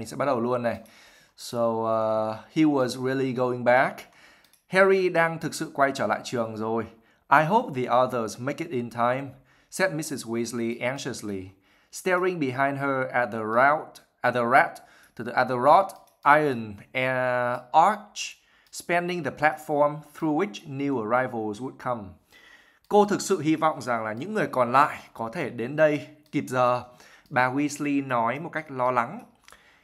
Mình sẽ bắt đầu luôn này. So uh, he was really going back. Harry đang thực sự quay trở lại trường rồi. I hope the others make it in time, said Mrs. Weasley anxiously, staring behind her at the route at the rat to the at the wrought iron uh, arch spanning the platform through which new arrivals would come. Cô thực sự hy vọng rằng là những người còn lại có thể đến đây kịp giờ. Bà Weasley nói một cách lo lắng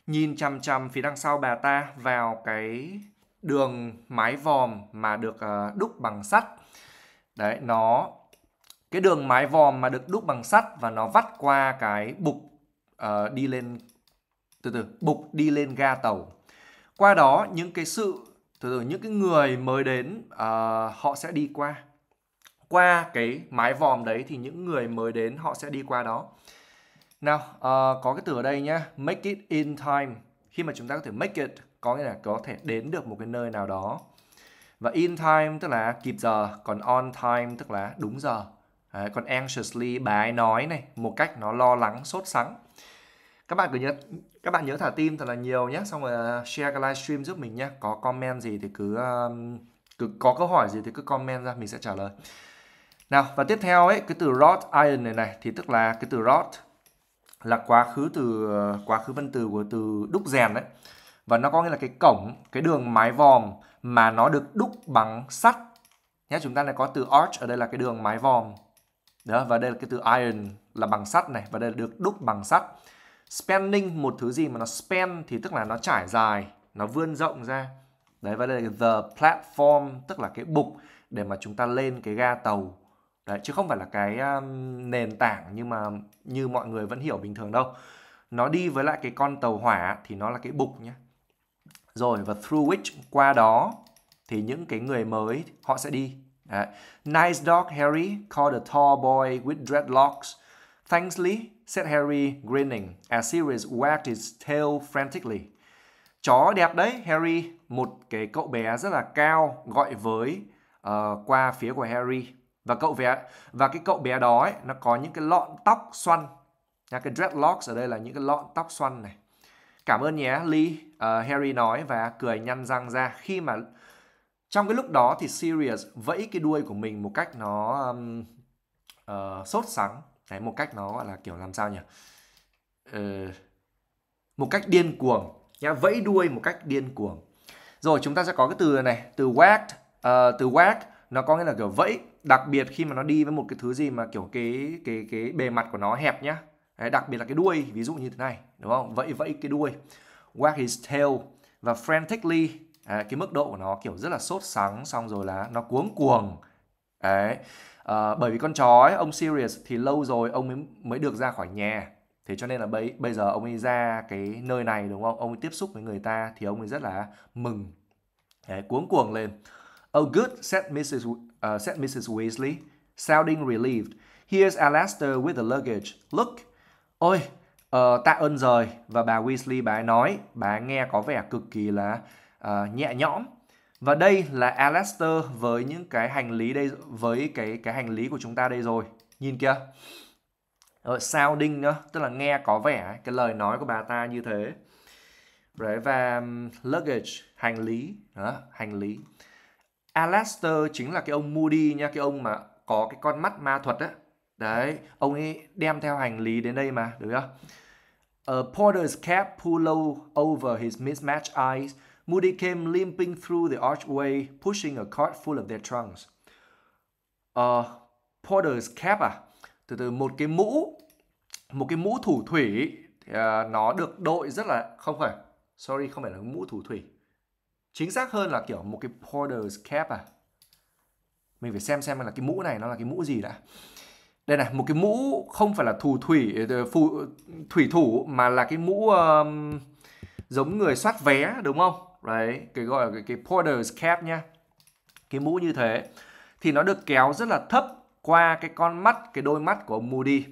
nhìn chằm chằm phía đằng sau bà ta vào cái đường mái vòm mà được ờ, đúc bằng sắt đấy nó cái đường mái vòm mà được đúc bằng sắt và nó vắt qua cái bục uh, đi lên từ từ bục đi lên ga tàu qua đó những cái sự từ từ những cái người mới đến uh, họ sẽ đi qua qua cái mái vòm đấy thì những người mới đến họ sẽ đi qua đó nào, uh, có cái từ ở đây nhá, make it in time. Khi mà chúng ta có thể make it, có nghĩa là có thể đến được một cái nơi nào đó. Và in time tức là kịp giờ, còn on time tức là đúng giờ. Đấy, còn anxiously bà nói này, một cách nó lo lắng, sốt sắng. Các bạn cứ nhớ các bạn nhớ thả tim thật là nhiều nhé, xong rồi ờ, share cái livestream giúp mình nhé. Có comment gì thì cứ um, cứ có câu hỏi gì thì cứ comment ra mình sẽ trả lời. Nào, và tiếp theo ấy, cái từ rot iron này này thì tức là cái từ rot là quá khứ từ quá khứ phân từ của từ đúc rèn đấy và nó có nghĩa là cái cổng cái đường mái vòm mà nó được đúc bằng sắt nhé chúng ta lại có từ arch ở đây là cái đường mái vòm đó và đây là cái từ iron là bằng sắt này và đây là được đúc bằng sắt spanning một thứ gì mà nó span thì tức là nó trải dài nó vươn rộng ra đấy và đây là the platform tức là cái bục để mà chúng ta lên cái ga tàu Đấy, chứ không phải là cái um, nền tảng nhưng mà như mọi người vẫn hiểu bình thường đâu. Nó đi với lại cái con tàu hỏa thì nó là cái bục nhé. Rồi và through which qua đó thì những cái người mới họ sẽ đi. Đấy. Nice dog Harry called a tall boy with dreadlocks. Thankfully, said Harry, grinning, as Sirius wagged his tail frantically. Chó đẹp đấy, Harry, một cái cậu bé rất là cao gọi với uh, qua phía của Harry và cậu bé và cái cậu bé đó ấy, nó có những cái lọn tóc xoăn nha, cái dreadlocks ở đây là những cái lọn tóc xoăn này cảm ơn nhé Lee uh, Harry nói và cười nhăn răng ra khi mà trong cái lúc đó thì Sirius vẫy cái đuôi của mình một cách nó um, uh, sốt sắng đấy một cách nó gọi là kiểu làm sao nhỉ uh, một cách điên cuồng nhá vẫy đuôi một cách điên cuồng rồi chúng ta sẽ có cái từ này từ wag uh, từ wag nó có nghĩa là kiểu vẫy đặc biệt khi mà nó đi với một cái thứ gì mà kiểu cái cái cái bề mặt của nó hẹp nhá Đấy, đặc biệt là cái đuôi ví dụ như thế này đúng không vẫy vẫy cái đuôi wag his tail và frantically à, cái mức độ của nó kiểu rất là sốt sắng xong rồi là nó cuống cuồng đấy à, bởi vì con chó ấy, ông Sirius thì lâu rồi ông mới mới được ra khỏi nhà thế cho nên là bây bây giờ ông ấy ra cái nơi này đúng không ông ấy tiếp xúc với người ta thì ông ấy rất là mừng đấy, cuống cuồng lên Oh, good, said Mrs. Uh, said Mrs. Weasley, sounding relieved. Here's Alastair with the luggage. Look. Ôi, uh, tạ ơn rồi. Và bà Weasley bà ấy nói, bà ấy nghe có vẻ cực kỳ là uh, nhẹ nhõm. Và đây là Alastair với những cái hành lý đây với cái cái hành lý của chúng ta đây rồi. Nhìn kia. Uh, ờ, sounding nữa, tức là nghe có vẻ cái lời nói của bà ta như thế. Đấy và um, luggage, hành lý, đó, hành lý. Alastair chính là cái ông Moody nha, cái ông mà có cái con mắt ma thuật á. Đấy, ông ấy đem theo hành lý đến đây mà, được không? A porter's cap pulled over his mismatched eyes. Moody came limping through the archway, pushing a cart full of their trunks. Uh, porter's cap à? Từ từ một cái mũ, một cái mũ thủ thủy uh, nó được đội rất là không phải. Sorry, không phải là mũ thủ thủy chính xác hơn là kiểu một cái porter's cap à mình phải xem xem là cái mũ này nó là cái mũ gì đã đây này một cái mũ không phải là thủ thủy ờ, phù, thủy thủ mà là cái mũ um, giống người soát vé đúng không đấy cái gọi là cái, cái porter's cap nhá cái mũ như thế thì nó được kéo rất là thấp qua cái con mắt cái đôi mắt của Moody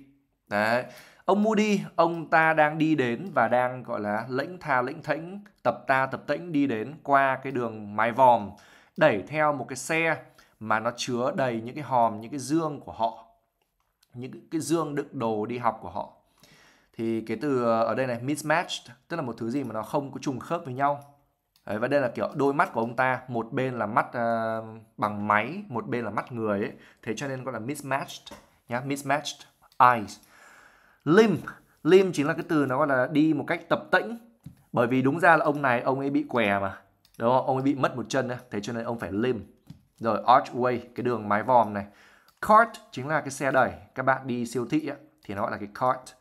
đấy Ông Moody, ông ta đang đi đến và đang gọi là lĩnh tha lĩnh thĩnh, tập ta tập tĩnh đi đến qua cái đường mái vòm, đẩy theo một cái xe mà nó chứa đầy những cái hòm, những cái dương của họ. Những cái dương đựng đồ đi học của họ. Thì cái từ ờ, ở đây này mismatched, tức là một thứ gì mà nó không có trùng khớp với nhau. Đấy, và đây là kiểu đôi mắt của ông ta, một bên là mắt uh, bằng máy, một bên là mắt người ấy. Thế cho nên gọi là mismatched, nhá, mismatched eyes limp limp chính là cái từ nó gọi là đi một cách tập tễnh bởi vì đúng ra là ông này ông ấy bị què mà đúng không ông ấy bị mất một chân đấy thế cho nên ông phải limp rồi archway cái đường mái vòm này cart chính là cái xe đẩy các bạn đi siêu thị ấy, thì nó gọi là cái cart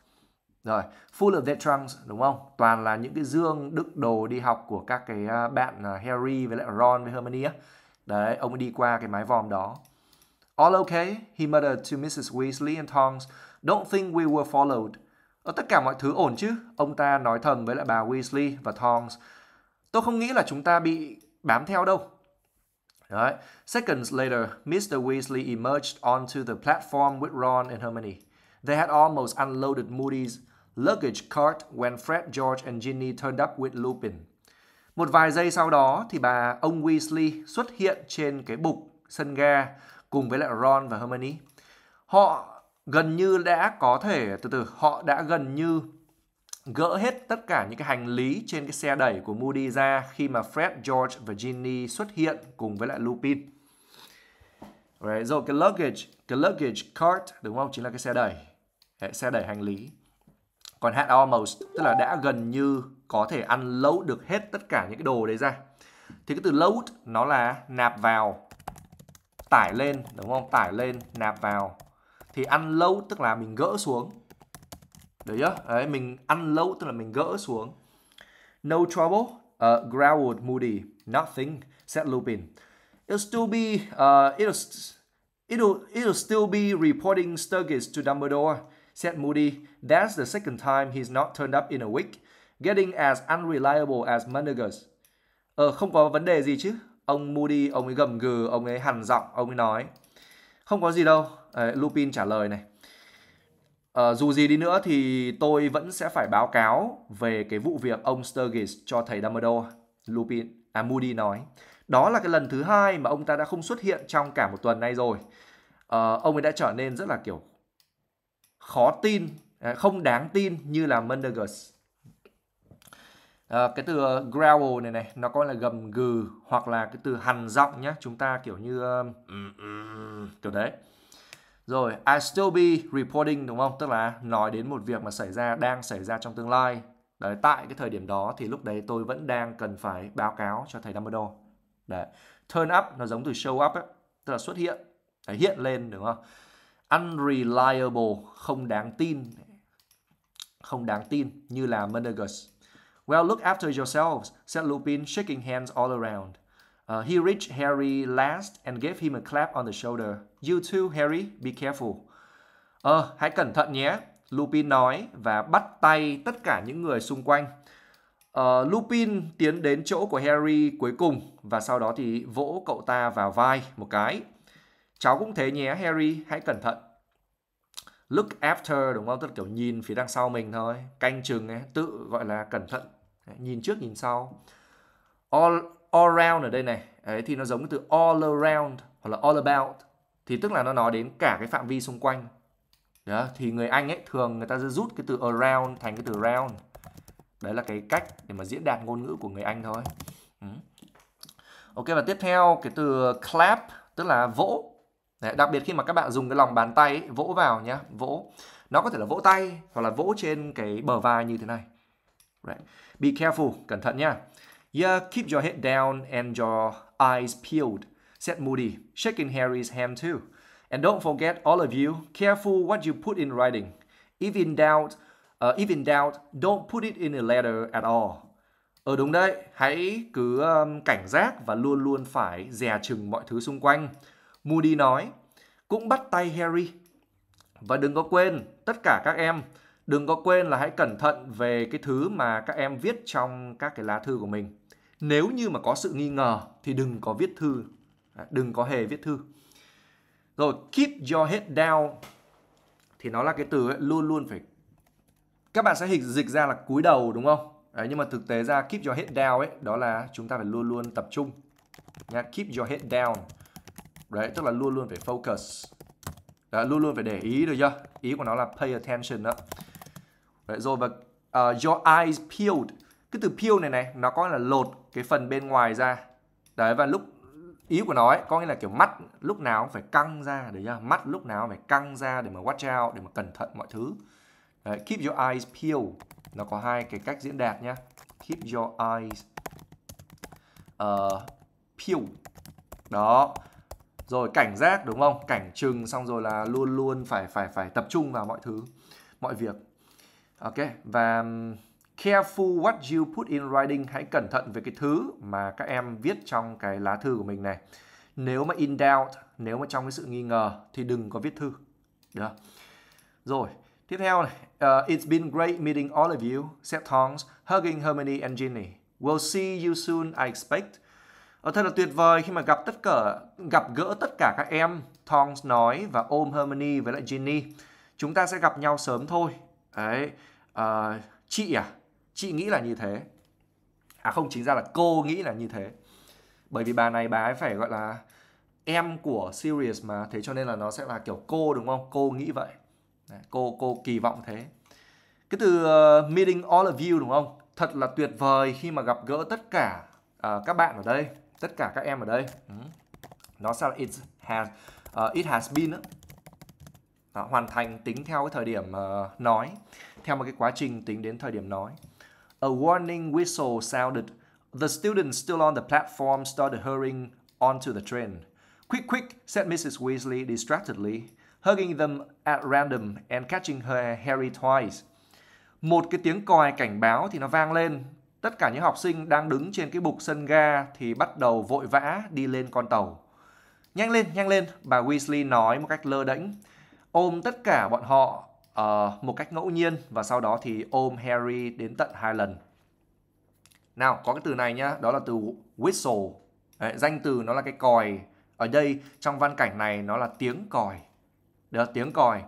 rồi full of their trunks đúng không toàn là những cái dương đựng đồ đi học của các cái à, bạn à, Harry với lại Ron với Hermione ấy. đấy ông ấy đi qua cái mái vòm đó all okay he muttered to Mrs Weasley and Tongs Don't think we were followed. Ở tất cả mọi thứ ổn chứ? Ông ta nói thầm với lại bà Weasley và Tongs. Tôi không nghĩ là chúng ta bị bám theo đâu. Đấy. Seconds later, Mr. Weasley emerged onto the platform with Ron and Hermione. They had almost unloaded Moody's luggage cart when Fred, George and Ginny turned up with Lupin. Một vài giây sau đó thì bà ông Weasley xuất hiện trên cái bục sân ga cùng với lại Ron và Hermione. Họ gần như đã có thể từ từ họ đã gần như gỡ hết tất cả những cái hành lý trên cái xe đẩy của Moody ra khi mà Fred, George và Ginny xuất hiện cùng với lại Lupin. Right, rồi cái luggage, cái luggage cart đúng không? Chính là cái xe đẩy, Đấy, xe đẩy hành lý. Còn had almost tức là đã gần như có thể ăn load được hết tất cả những cái đồ đấy ra. Thì cái từ load nó là nạp vào, tải lên đúng không? Tải lên, nạp vào thì ăn lâu tức là mình gỡ xuống được chưa đấy mình ăn lâu tức là mình gỡ xuống no trouble uh, growled Moody nothing said Lupin it'll still be uh, it'll it'll it'll still be reporting Sturgis to Dumbledore said Moody that's the second time he's not turned up in a week getting as unreliable as Monegas ờ không có vấn đề gì chứ ông Moody ông ấy gầm gừ ông ấy hằn giọng ông ấy nói không có gì đâu À, Lupin trả lời này. À, dù gì đi nữa thì tôi vẫn sẽ phải báo cáo về cái vụ việc ông Sturgis cho thầy Dumbledore. Lupin, à Moody nói. Đó là cái lần thứ hai mà ông ta đã không xuất hiện trong cả một tuần nay rồi. À, ông ấy đã trở nên rất là kiểu khó tin, à, không đáng tin như là Mundagus. À, ờ, cái từ growl này này nó coi là gầm gừ hoặc là cái từ hằn giọng nhá chúng ta kiểu như uh, kiểu đấy rồi, I still be reporting đúng không? Tức là nói đến một việc mà xảy ra, đang xảy ra trong tương lai. Đấy, tại cái thời điểm đó thì lúc đấy tôi vẫn đang cần phải báo cáo cho thầy Dumbledore. Đấy. Turn up nó giống từ show up ấy, tức là xuất hiện, đấy, hiện lên đúng không? Unreliable, không đáng tin. Không đáng tin như là Monegus. Well, look after yourselves, said Lupin, shaking hands all around. Uh, he reached Harry last and gave him a clap on the shoulder. You too, Harry, be careful. Ờ, uh, hãy cẩn thận nhé, Lupin nói và bắt tay tất cả những người xung quanh. Uh, Lupin tiến đến chỗ của Harry cuối cùng và sau đó thì vỗ cậu ta vào vai một cái. Cháu cũng thế nhé Harry, hãy cẩn thận. Look after đúng không? Tức kiểu nhìn phía đằng sau mình thôi, canh chừng ấy, tự gọi là cẩn thận, nhìn trước nhìn sau. All all round ở đây này ấy, thì nó giống cái từ all around hoặc là all about thì tức là nó nói đến cả cái phạm vi xung quanh đó thì người anh ấy thường người ta sẽ rút cái từ around thành cái từ round đấy là cái cách để mà diễn đạt ngôn ngữ của người anh thôi ừ. ok và tiếp theo cái từ clap tức là vỗ Đấy, đặc biệt khi mà các bạn dùng cái lòng bàn tay ấy, vỗ vào nhá vỗ nó có thể là vỗ tay hoặc là vỗ trên cái bờ vai như thế này right. be careful cẩn thận nhá Yeah, keep your head down and your eyes peeled, said Moody, shaking Harry's hand too. And don't forget, all of you, careful what you put in writing. If in doubt, uh, if in doubt, don't put it in a letter at all. Ở ờ, đúng đấy, hãy cứ um, cảnh giác và luôn luôn phải dè chừng mọi thứ xung quanh. Moody nói, cũng bắt tay Harry. Và đừng có quên, tất cả các em, đừng có quên là hãy cẩn thận về cái thứ mà các em viết trong các cái lá thư của mình nếu như mà có sự nghi ngờ thì đừng có viết thư à, đừng có hề viết thư rồi keep your head down thì nó là cái từ ấy, luôn luôn phải các bạn sẽ hình dịch ra là cúi đầu đúng không Đấy, nhưng mà thực tế ra keep your head down ấy đó là chúng ta phải luôn luôn tập trung nhá keep your head down đấy tức là luôn luôn phải focus đó, luôn luôn phải để ý được chưa ý của nó là pay attention đó đấy, rồi và uh, your eyes peeled cái từ peel này này nó có là lột cái phần bên ngoài ra đấy và lúc ý của nó ấy có nghĩa là kiểu mắt lúc nào cũng phải căng ra để ra mắt lúc nào phải căng ra để mà watch out để mà cẩn thận mọi thứ đấy, keep your eyes peeled nó có hai cái cách diễn đạt nhá keep your eyes uh, peeled đó rồi cảnh giác đúng không cảnh trừng xong rồi là luôn luôn phải phải phải tập trung vào mọi thứ mọi việc ok và careful what you put in writing hãy cẩn thận về cái thứ mà các em viết trong cái lá thư của mình này nếu mà in doubt nếu mà trong cái sự nghi ngờ thì đừng có viết thư được rồi tiếp theo này uh, it's been great meeting all of you said Tongs hugging Hermione and Ginny we'll see you soon I expect Ở thật là tuyệt vời khi mà gặp tất cả gặp gỡ tất cả các em Tongs nói và ôm Hermione với lại Ginny chúng ta sẽ gặp nhau sớm thôi đấy uh, chị à Chị nghĩ là như thế. À không, chính ra là cô nghĩ là như thế. Bởi vì bà này bà ấy phải gọi là em của series mà, thế cho nên là nó sẽ là kiểu cô đúng không? Cô nghĩ vậy. cô cô kỳ vọng thế. Cái từ uh, meeting all of you đúng không? Thật là tuyệt vời khi mà gặp gỡ tất cả uh, các bạn ở đây, tất cả các em ở đây. Ừ. Nó sẽ là it has uh, it has been Đó, hoàn thành tính theo cái thời điểm uh, nói, theo một cái quá trình tính đến thời điểm nói. A warning whistle sounded. The students still on the platform started hurrying onto the train. Quick, quick, said Mrs. Weasley distractedly, hugging them at random and catching her Harry twice. Một cái tiếng còi cảnh báo thì nó vang lên. Tất cả những học sinh đang đứng trên cái bục sân ga thì bắt đầu vội vã đi lên con tàu. Nhanh lên, nhanh lên, bà Weasley nói một cách lơ đễnh. Ôm tất cả bọn họ Ờ, một cách ngẫu nhiên và sau đó thì ôm Harry đến tận hai lần. Nào, có cái từ này nhá, đó là từ whistle. Đấy, danh từ nó là cái còi. Ở đây trong văn cảnh này nó là tiếng còi. Đó, tiếng còi.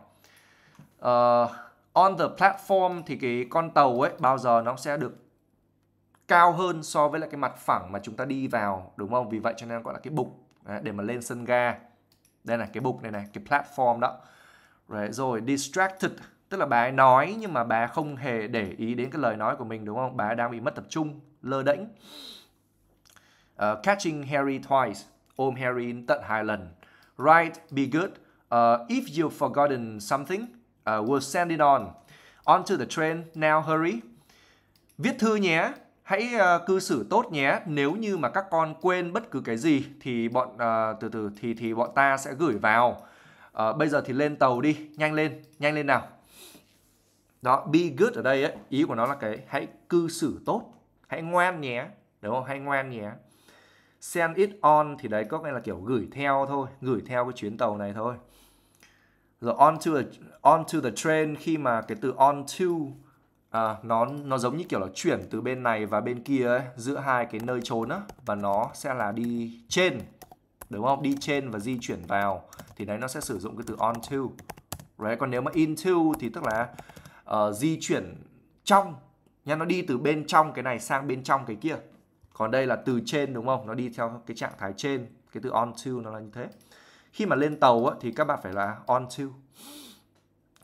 Uh, on the platform thì cái con tàu ấy bao giờ nó sẽ được cao hơn so với lại cái mặt phẳng mà chúng ta đi vào đúng không? Vì vậy cho nên gọi là cái bục để mà lên sân ga. Đây là cái bục này này, cái platform đó right. rồi distracted tức là bà ấy nói nhưng mà bà không hề để ý đến cái lời nói của mình đúng không bà ấy đang bị mất tập trung lơ đễnh uh, catching Harry twice ôm Harry tận hai lần right be good uh, if you've forgotten something uh, we'll send it on onto the train now hurry viết thư nhé hãy uh, cư xử tốt nhé nếu như mà các con quên bất cứ cái gì thì bọn uh, từ từ thì thì bọn ta sẽ gửi vào à, bây giờ thì lên tàu đi nhanh lên nhanh lên nào đó be good ở đây ấy, ý của nó là cái hãy cư xử tốt hãy ngoan nhé đúng không hãy ngoan nhé send it on thì đấy có nghĩa là kiểu gửi theo thôi gửi theo cái chuyến tàu này thôi rồi on to the, on to the train khi mà cái từ on to à, nó nó giống như kiểu là chuyển từ bên này và bên kia ấy, giữa hai cái nơi trốn á và nó sẽ là đi trên đúng không đi trên và di chuyển vào thì đấy nó sẽ sử dụng cái từ onto rồi còn nếu mà into thì tức là uh, di chuyển trong nha nó đi từ bên trong cái này sang bên trong cái kia còn đây là từ trên đúng không nó đi theo cái trạng thái trên cái từ onto nó là như thế khi mà lên tàu á, thì các bạn phải là onto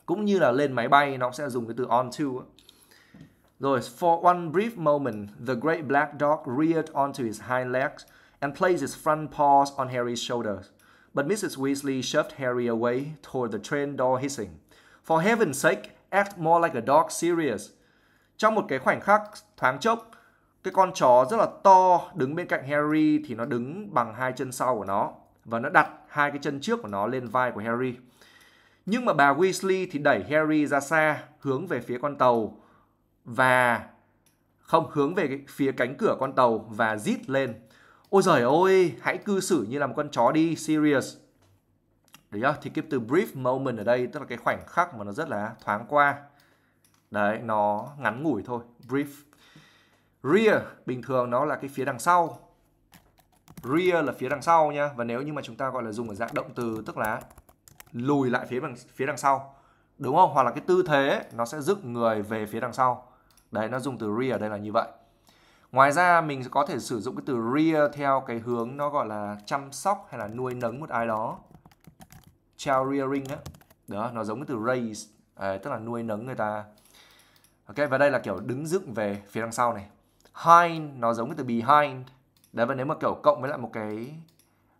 cũng như là lên máy bay nó sẽ dùng cái từ onto á. Rồi, for one brief moment, the great black dog reared onto his hind legs and placed his front paws on Harry's shoulders. But Mrs. Weasley shoved Harry away toward the train door hissing. For heaven's sake, act more like a dog serious. Trong một cái khoảnh khắc thoáng chốc, cái con chó rất là to đứng bên cạnh Harry thì nó đứng bằng hai chân sau của nó và nó đặt hai cái chân trước của nó lên vai của Harry. Nhưng mà bà Weasley thì đẩy Harry ra xa, hướng về phía con tàu và không hướng về phía cánh cửa con tàu và rít lên. Ôi giời ơi, hãy cư xử như là một con chó đi, serious. Được chưa? Thì cái từ brief moment ở đây tức là cái khoảnh khắc mà nó rất là thoáng qua. Đấy, nó ngắn ngủi thôi, brief. Rear bình thường nó là cái phía đằng sau. Rear là phía đằng sau nha và nếu như mà chúng ta gọi là dùng ở dạng động từ tức là lùi lại phía bằng phía đằng sau. Đúng không? Hoặc là cái tư thế nó sẽ dựng người về phía đằng sau. Đấy nó dùng từ rear đây là như vậy. Ngoài ra mình có thể sử dụng cái từ rear theo cái hướng nó gọi là chăm sóc hay là nuôi nấng một ai đó. Child rearing á. Đó. đó, nó giống cái từ raise, à, tức là nuôi nấng người ta. Ok, và đây là kiểu đứng dựng về phía đằng sau này. Hind, nó giống cái từ behind. Đấy, và nếu mà kiểu cộng với lại một cái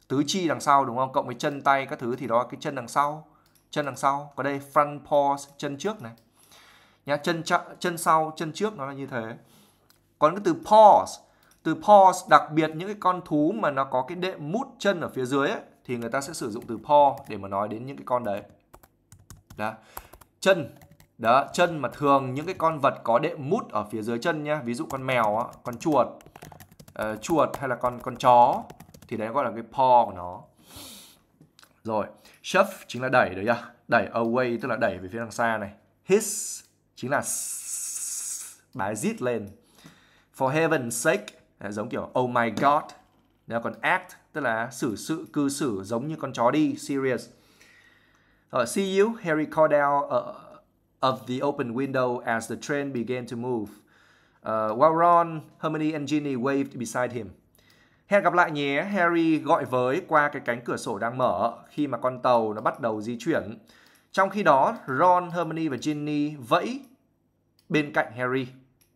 tứ chi đằng sau đúng không? Cộng với chân tay các thứ thì đó cái chân đằng sau. Chân đằng sau. Có đây front paws, chân trước này. Nhá, chân chân sau, chân trước nó là như thế còn cái từ paws từ paws đặc biệt những cái con thú mà nó có cái đệm mút chân ở phía dưới ấy, thì người ta sẽ sử dụng từ paw để mà nói đến những cái con đấy đó chân đó chân mà thường những cái con vật có đệm mút ở phía dưới chân nhá ví dụ con mèo á, con chuột uh, chuột hay là con con chó thì đấy gọi là cái paw của nó rồi shove chính là đẩy đấy nhá đẩy away tức là đẩy về phía đằng xa này hiss chính là bài rít lên for heaven's sake à, giống kiểu oh my god Đó, còn act tức là xử sự cư xử giống như con chó đi serious rồi see you Harry called out uh, of the open window as the train began to move uh, ờ, while Ron Hermione and Ginny waved beside him hẹn gặp lại nhé Harry gọi với qua cái cánh cửa sổ đang mở khi mà con tàu nó bắt đầu di chuyển trong khi đó Ron Hermione và Ginny vẫy bên cạnh Harry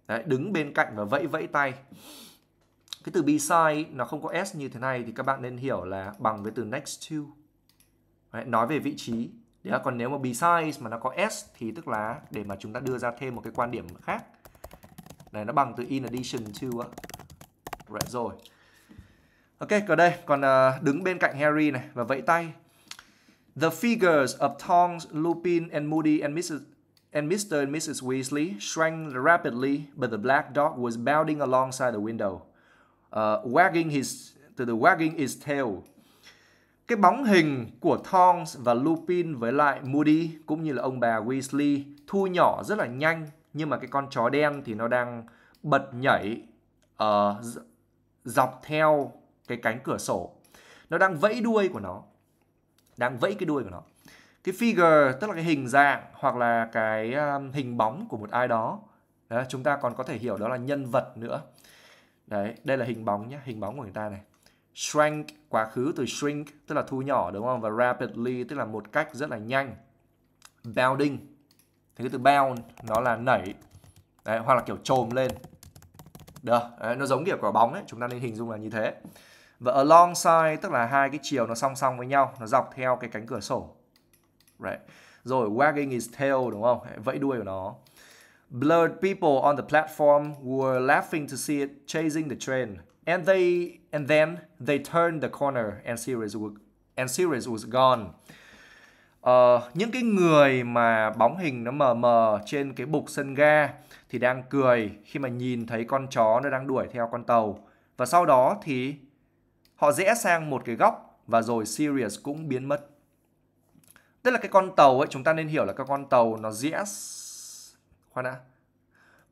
Đấy, đứng bên cạnh và vẫy vẫy tay cái từ beside nó không có s như thế này thì các bạn nên hiểu là bằng với từ next to Đấy, nói về vị trí Đấy, còn nếu mà beside mà nó có s thì tức là để mà chúng ta đưa ra thêm một cái quan điểm khác này nó bằng từ in addition to á right rồi ok còn đây còn uh, đứng bên cạnh Harry này và vẫy tay the figures of Tongs, Lupin and Moody and Mrs and Mr. and Mrs. Weasley shrank rapidly, but the black dog was bounding alongside the window, uh, wagging his to the wagging his tail. Cái bóng hình của Tongs và Lupin với lại Moody cũng như là ông bà Weasley thu nhỏ rất là nhanh, nhưng mà cái con chó đen thì nó đang bật nhảy uh, dọc theo cái cánh cửa sổ. Nó đang vẫy đuôi của nó. Đang vẫy cái đuôi của nó cái figure tức là cái hình dạng hoặc là cái um, hình bóng của một ai đó đó chúng ta còn có thể hiểu đó là nhân vật nữa đấy đây là hình bóng nhé hình bóng của người ta này shrink quá khứ từ shrink tức là thu nhỏ đúng không và rapidly tức là một cách rất là nhanh bounding thì cái từ bound nó là nảy đấy, hoặc là kiểu trồm lên được đấy, nó giống kiểu quả bóng ấy chúng ta nên hình dung là như thế và alongside tức là hai cái chiều nó song song với nhau nó dọc theo cái cánh cửa sổ right? Rồi wagging his tail đúng không? Vẫy đuôi của nó. Blurred people on the platform were laughing to see it chasing the train. And they and then they turned the corner and series was and series was gone. Uh, những cái người mà bóng hình nó mờ mờ trên cái bục sân ga thì đang cười khi mà nhìn thấy con chó nó đang đuổi theo con tàu. Và sau đó thì họ rẽ sang một cái góc và rồi Sirius cũng biến mất tức là cái con tàu ấy chúng ta nên hiểu là cái con tàu nó dĩa khoan đã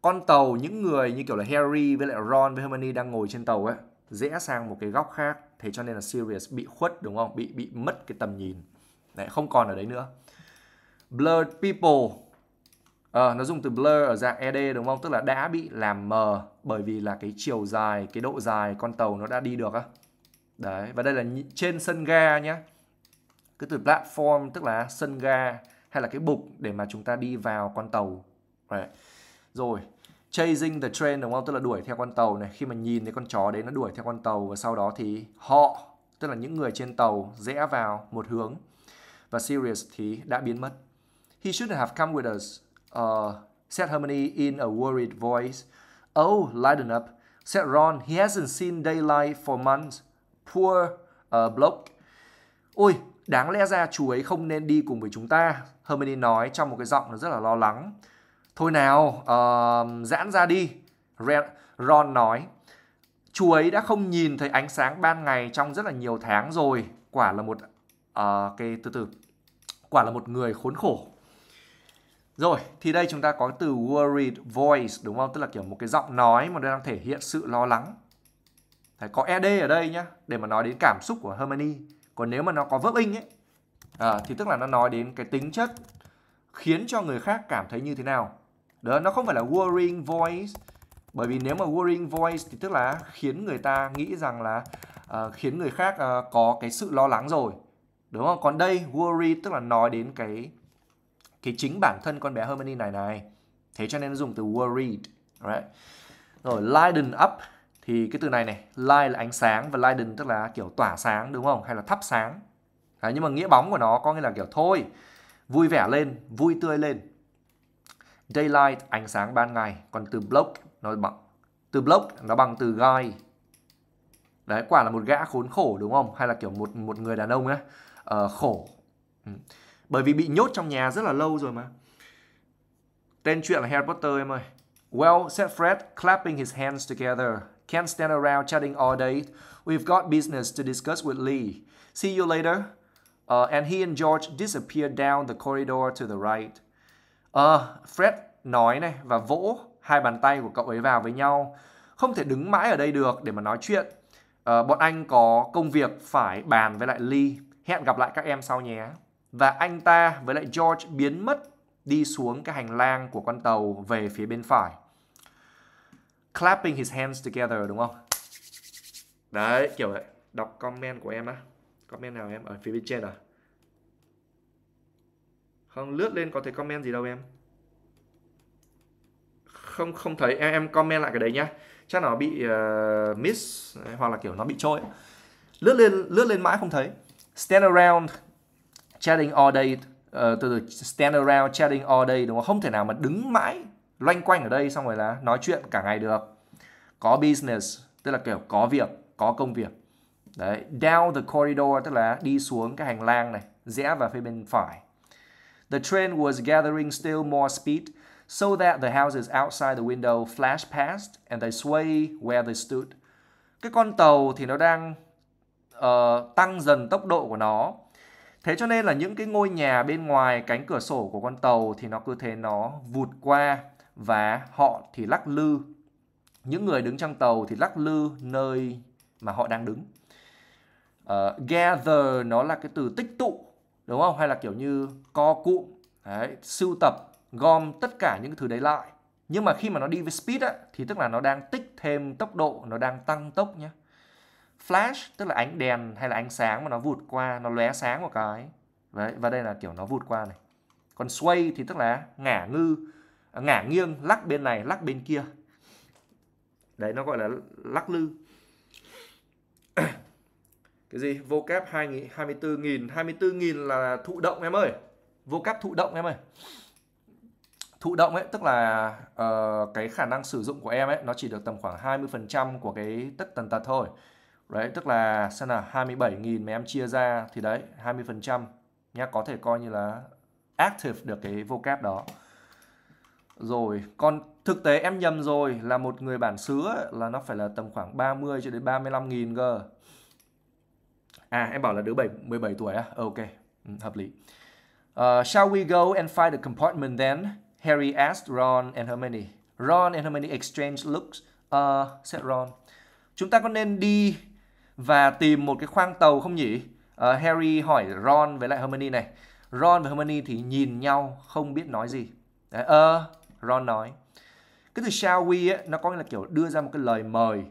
con tàu những người như kiểu là Harry với lại Ron với Hermione đang ngồi trên tàu ấy dễ sang một cái góc khác thế cho nên là Sirius bị khuất đúng không bị bị mất cái tầm nhìn đấy không còn ở đấy nữa blurred people à, nó dùng từ blur ở dạng ed đúng không tức là đã bị làm mờ bởi vì là cái chiều dài cái độ dài con tàu nó đã đi được á đấy và đây là trên sân ga nhé cái từ platform tức là sân ga hay là cái bục để mà chúng ta đi vào con tàu right. rồi chasing the train đúng không tức là đuổi theo con tàu này khi mà nhìn thấy con chó đấy nó đuổi theo con tàu và sau đó thì họ tức là những người trên tàu rẽ vào một hướng và Sirius thì đã biến mất he should have come with us uh, said Hermione in a worried voice oh lighten up said Ron he hasn't seen daylight for months poor uh, bloke ôi Đáng lẽ ra chú ấy không nên đi cùng với chúng ta, Hermione nói trong một cái giọng nó rất là lo lắng. Thôi nào, uh, giãn ra đi, Ron nói. Chú ấy đã không nhìn thấy ánh sáng ban ngày trong rất là nhiều tháng rồi. Quả là một... Uh, cái từ từ. Quả là một người khốn khổ. Rồi, thì đây chúng ta có từ worried voice đúng không? Tức là kiểu một cái giọng nói mà đang thể hiện sự lo lắng. Đấy, có ED ở đây nhá, để mà nói đến cảm xúc của Hermione còn nếu mà nó có vấp in ấy à, thì tức là nó nói đến cái tính chất khiến cho người khác cảm thấy như thế nào đó nó không phải là worrying voice bởi vì nếu mà worrying voice thì tức là khiến người ta nghĩ rằng là uh, khiến người khác uh, có cái sự lo lắng rồi đúng không còn đây worry tức là nói đến cái cái chính bản thân con bé Hermione này này thế cho nên nó dùng từ worried right. rồi lighten up thì cái từ này này light là ánh sáng và lighten tức là kiểu tỏa sáng đúng không hay là thắp sáng À nhưng mà nghĩa bóng của nó có nghĩa là kiểu thôi vui vẻ lên vui tươi lên daylight ánh sáng ban ngày còn từ block nó bằng từ block nó bằng từ guy đấy quả là một gã khốn khổ đúng không hay là kiểu một một người đàn ông ấy uh, ờ, khổ ừ. bởi vì bị nhốt trong nhà rất là lâu rồi mà tên chuyện là Harry Potter em ơi well said Fred clapping his hands together Can't stand around chatting all day. We've got business to discuss with Lee. See you later. Uh, and he and George disappeared down the corridor to the right. Uh, Fred nói này và vỗ hai bàn tay của cậu ấy vào với nhau. Không thể đứng mãi ở đây được để mà nói chuyện. Uh, bọn anh có công việc phải bàn với lại Lee. Hẹn gặp lại các em sau nhé. Và anh ta với lại George biến mất đi xuống cái hành lang của con tàu về phía bên phải clapping his hands together đúng không? Đấy, kiểu vậy. Đọc comment của em á. Comment nào em ở phía bên trên à? Không lướt lên có thấy comment gì đâu em. Không không thấy em em comment lại cái đấy nhá. Chắc nó bị uh, miss hoặc là kiểu nó bị trôi. Lướt lên lướt lên mãi không thấy. Stand around chatting all day uh, từ từ stand around chatting all day đúng không? Không thể nào mà đứng mãi loanh quanh ở đây xong rồi là nói chuyện cả ngày được có business tức là kiểu có việc có công việc đấy down the corridor tức là đi xuống cái hành lang này rẽ vào phía bên phải the train was gathering still more speed so that the houses outside the window flashed past and they sway where they stood cái con tàu thì nó đang uh, tăng dần tốc độ của nó Thế cho nên là những cái ngôi nhà bên ngoài cánh cửa sổ của con tàu thì nó cứ thế nó vụt qua và họ thì lắc lư những người đứng trong tàu thì lắc lư nơi mà họ đang đứng uh, gather nó là cái từ tích tụ đúng không hay là kiểu như co cụm đấy, sưu tập gom tất cả những cái thứ đấy lại nhưng mà khi mà nó đi với speed á, thì tức là nó đang tích thêm tốc độ nó đang tăng tốc nhé flash tức là ánh đèn hay là ánh sáng mà nó vụt qua nó lóe sáng một cái đấy và đây là kiểu nó vụt qua này còn sway thì tức là ngả ngư ngả nghiêng lắc bên này lắc bên kia đấy nó gọi là lắc lư cái gì vô kép mươi bốn nghìn hai mươi bốn nghìn là thụ động em ơi vô kép thụ động em ơi thụ động ấy tức là uh, cái khả năng sử dụng của em ấy nó chỉ được tầm khoảng 20% của cái tất tần tật thôi đấy tức là xem là 27.000 mà em chia ra thì đấy 20% nhá có thể coi như là active được cái vocab đó rồi, còn thực tế em nhầm rồi là một người bản xứ ấy, là nó phải là tầm khoảng 30 cho đến 35 nghìn cơ. À, em bảo là đứa 7, 17 tuổi á. Ờ, ok, ừ, hợp lý. Uh, shall we go and find the compartment then? Harry asked Ron and Hermione. Ron and Hermione exchange looks. Uh, ờ, said Ron. Chúng ta có nên đi và tìm một cái khoang tàu không nhỉ? Uh, Harry hỏi Ron với lại Hermione này. Ron và Hermione thì nhìn nhau không biết nói gì. Đấy, uh, Ron nói. Cái từ shall we ấy, nó có nghĩa là kiểu đưa ra một cái lời mời.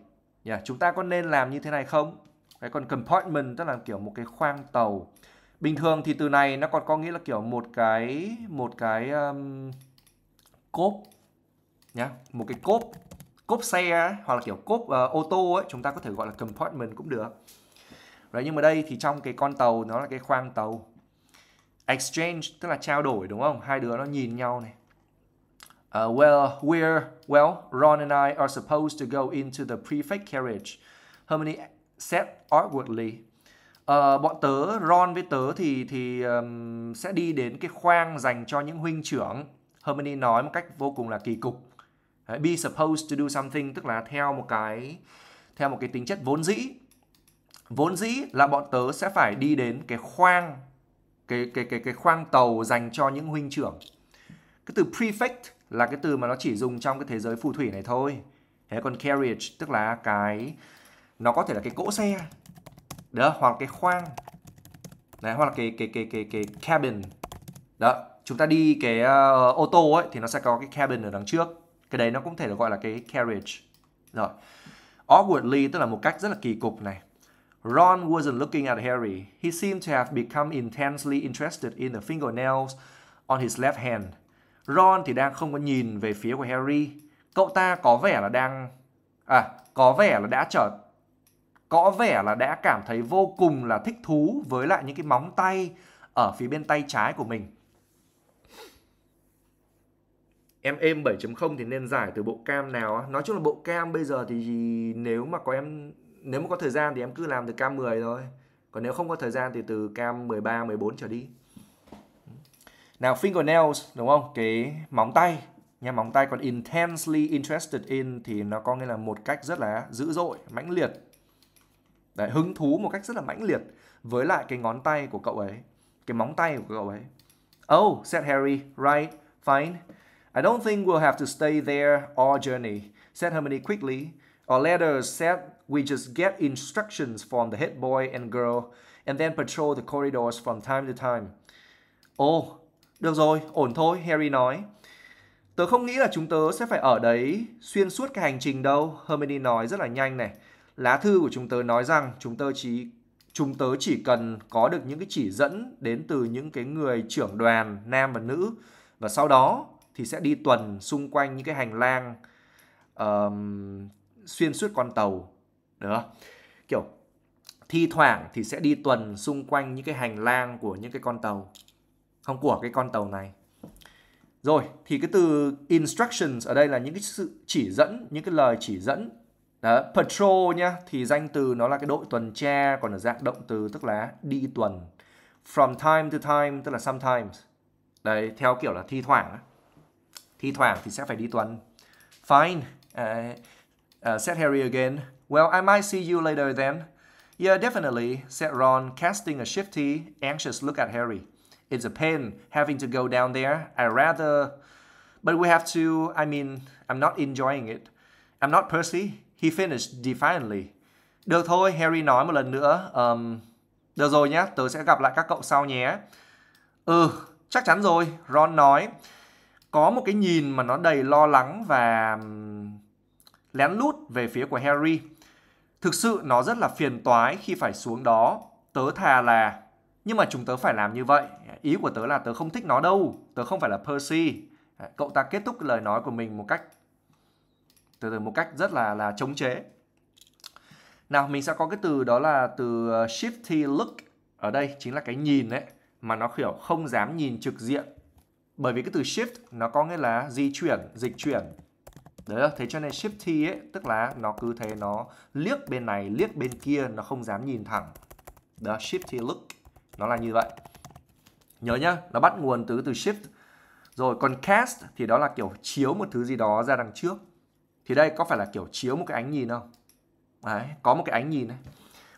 Yeah, chúng ta có nên làm như thế này không? cái còn compartment tức là kiểu một cái khoang tàu. Bình thường thì từ này nó còn có nghĩa là kiểu một cái một cái um, cốp nhá, yeah, một cái cốp cốp xe hoặc là kiểu cốp uh, ô tô ấy, chúng ta có thể gọi là compartment cũng được. Rồi nhưng mà đây thì trong cái con tàu nó là cái khoang tàu exchange tức là trao đổi đúng không hai đứa nó nhìn nhau này uh, well, where, well, Ron and I are supposed to go into the prefect carriage. Hermione said awkwardly. Uh, ờ, bọn tớ, Ron với tớ thì thì um, sẽ đi đến cái khoang dành cho những huynh trưởng. Hermione nói một cách vô cùng là kỳ cục. Be supposed to do something tức là theo một cái theo một cái tính chất vốn dĩ. Vốn dĩ là bọn tớ sẽ phải đi đến cái khoang cái cái cái cái khoang tàu dành cho những huynh trưởng. Cái từ prefect là cái từ mà nó chỉ dùng trong cái thế giới phù thủy này thôi thế còn carriage tức là cái nó có thể là cái cỗ xe đó hoặc là cái khoang đấy hoặc là cái cái cái cái cái cabin đó chúng ta đi cái uh, ô tô ấy thì nó sẽ có cái cabin ở đằng trước cái đấy nó cũng thể được gọi là cái carriage rồi awkwardly tức là một cách rất là kỳ cục này Ron wasn't looking at Harry. He seemed to have become intensely interested in the fingernails on his left hand. Ron thì đang không có nhìn về phía của Harry. Cậu ta có vẻ là đang... À, có vẻ là đã trở... Có vẻ là đã cảm thấy vô cùng là thích thú với lại những cái móng tay ở phía bên tay trái của mình. Em êm 7.0 thì nên giải từ bộ cam nào? Nói chung là bộ cam bây giờ thì nếu mà có em nếu mà có thời gian thì em cứ làm từ cam 10 thôi. Còn nếu không có thời gian thì từ cam 13, 14 trở đi nào fingernails đúng không cái móng tay nha móng tay còn intensely interested in thì nó có nghĩa là một cách rất là dữ dội mãnh liệt Đấy, hứng thú một cách rất là mãnh liệt với lại cái ngón tay của cậu ấy cái móng tay của cậu ấy oh said harry right fine i don't think we'll have to stay there all journey said hermione quickly our letters said we just get instructions from the head boy and girl and then patrol the corridors from time to time oh được rồi, ổn thôi, Harry nói. Tớ không nghĩ là chúng tớ sẽ phải ở đấy xuyên suốt cái hành trình đâu, Hermione nói rất là nhanh này. Lá thư của chúng tớ nói rằng chúng tớ chỉ chúng tớ chỉ cần có được những cái chỉ dẫn đến từ những cái người trưởng đoàn nam và nữ và sau đó thì sẽ đi tuần xung quanh những cái hành lang um, xuyên suốt con tàu được kiểu thi thoảng thì sẽ đi tuần xung quanh những cái hành lang của những cái con tàu không của cái con tàu này rồi thì cái từ instructions ở đây là những cái sự chỉ dẫn những cái lời chỉ dẫn đó, patrol nhá thì danh từ nó là cái đội tuần tra còn ở dạng động từ tức là đi tuần from time to time tức là sometimes đấy theo kiểu là thi thoảng thi thoảng thì sẽ phải đi tuần fine uh, uh, said Harry again well I might see you later then yeah definitely said Ron casting a shifty anxious look at Harry It's a pain having to go down there. I rather, but we have to. I mean, I'm not enjoying it. I'm not Percy. He finished defiantly. Được thôi, Harry nói một lần nữa. Um, được rồi nhé, tớ sẽ gặp lại các cậu sau nhé. Ừ, chắc chắn rồi, Ron nói. Có một cái nhìn mà nó đầy lo lắng và um, lén lút về phía của Harry. Thực sự nó rất là phiền toái khi phải xuống đó. Tớ thà là nhưng mà chúng tớ phải làm như vậy ý của tớ là tớ không thích nó đâu tớ không phải là Percy cậu ta kết thúc lời nói của mình một cách từ từ một cách rất là là chống chế nào mình sẽ có cái từ đó là từ uh, shifty look ở đây chính là cái nhìn đấy mà nó kiểu không dám nhìn trực diện bởi vì cái từ shift nó có nghĩa là di chuyển dịch chuyển đấy là thế cho nên shifty ấy tức là nó cứ thế nó liếc bên này liếc bên kia nó không dám nhìn thẳng đó shifty look nó là như vậy nhớ nhá nó bắt nguồn từ từ shift rồi còn cast thì đó là kiểu chiếu một thứ gì đó ra đằng trước thì đây có phải là kiểu chiếu một cái ánh nhìn không Đấy, có một cái ánh nhìn này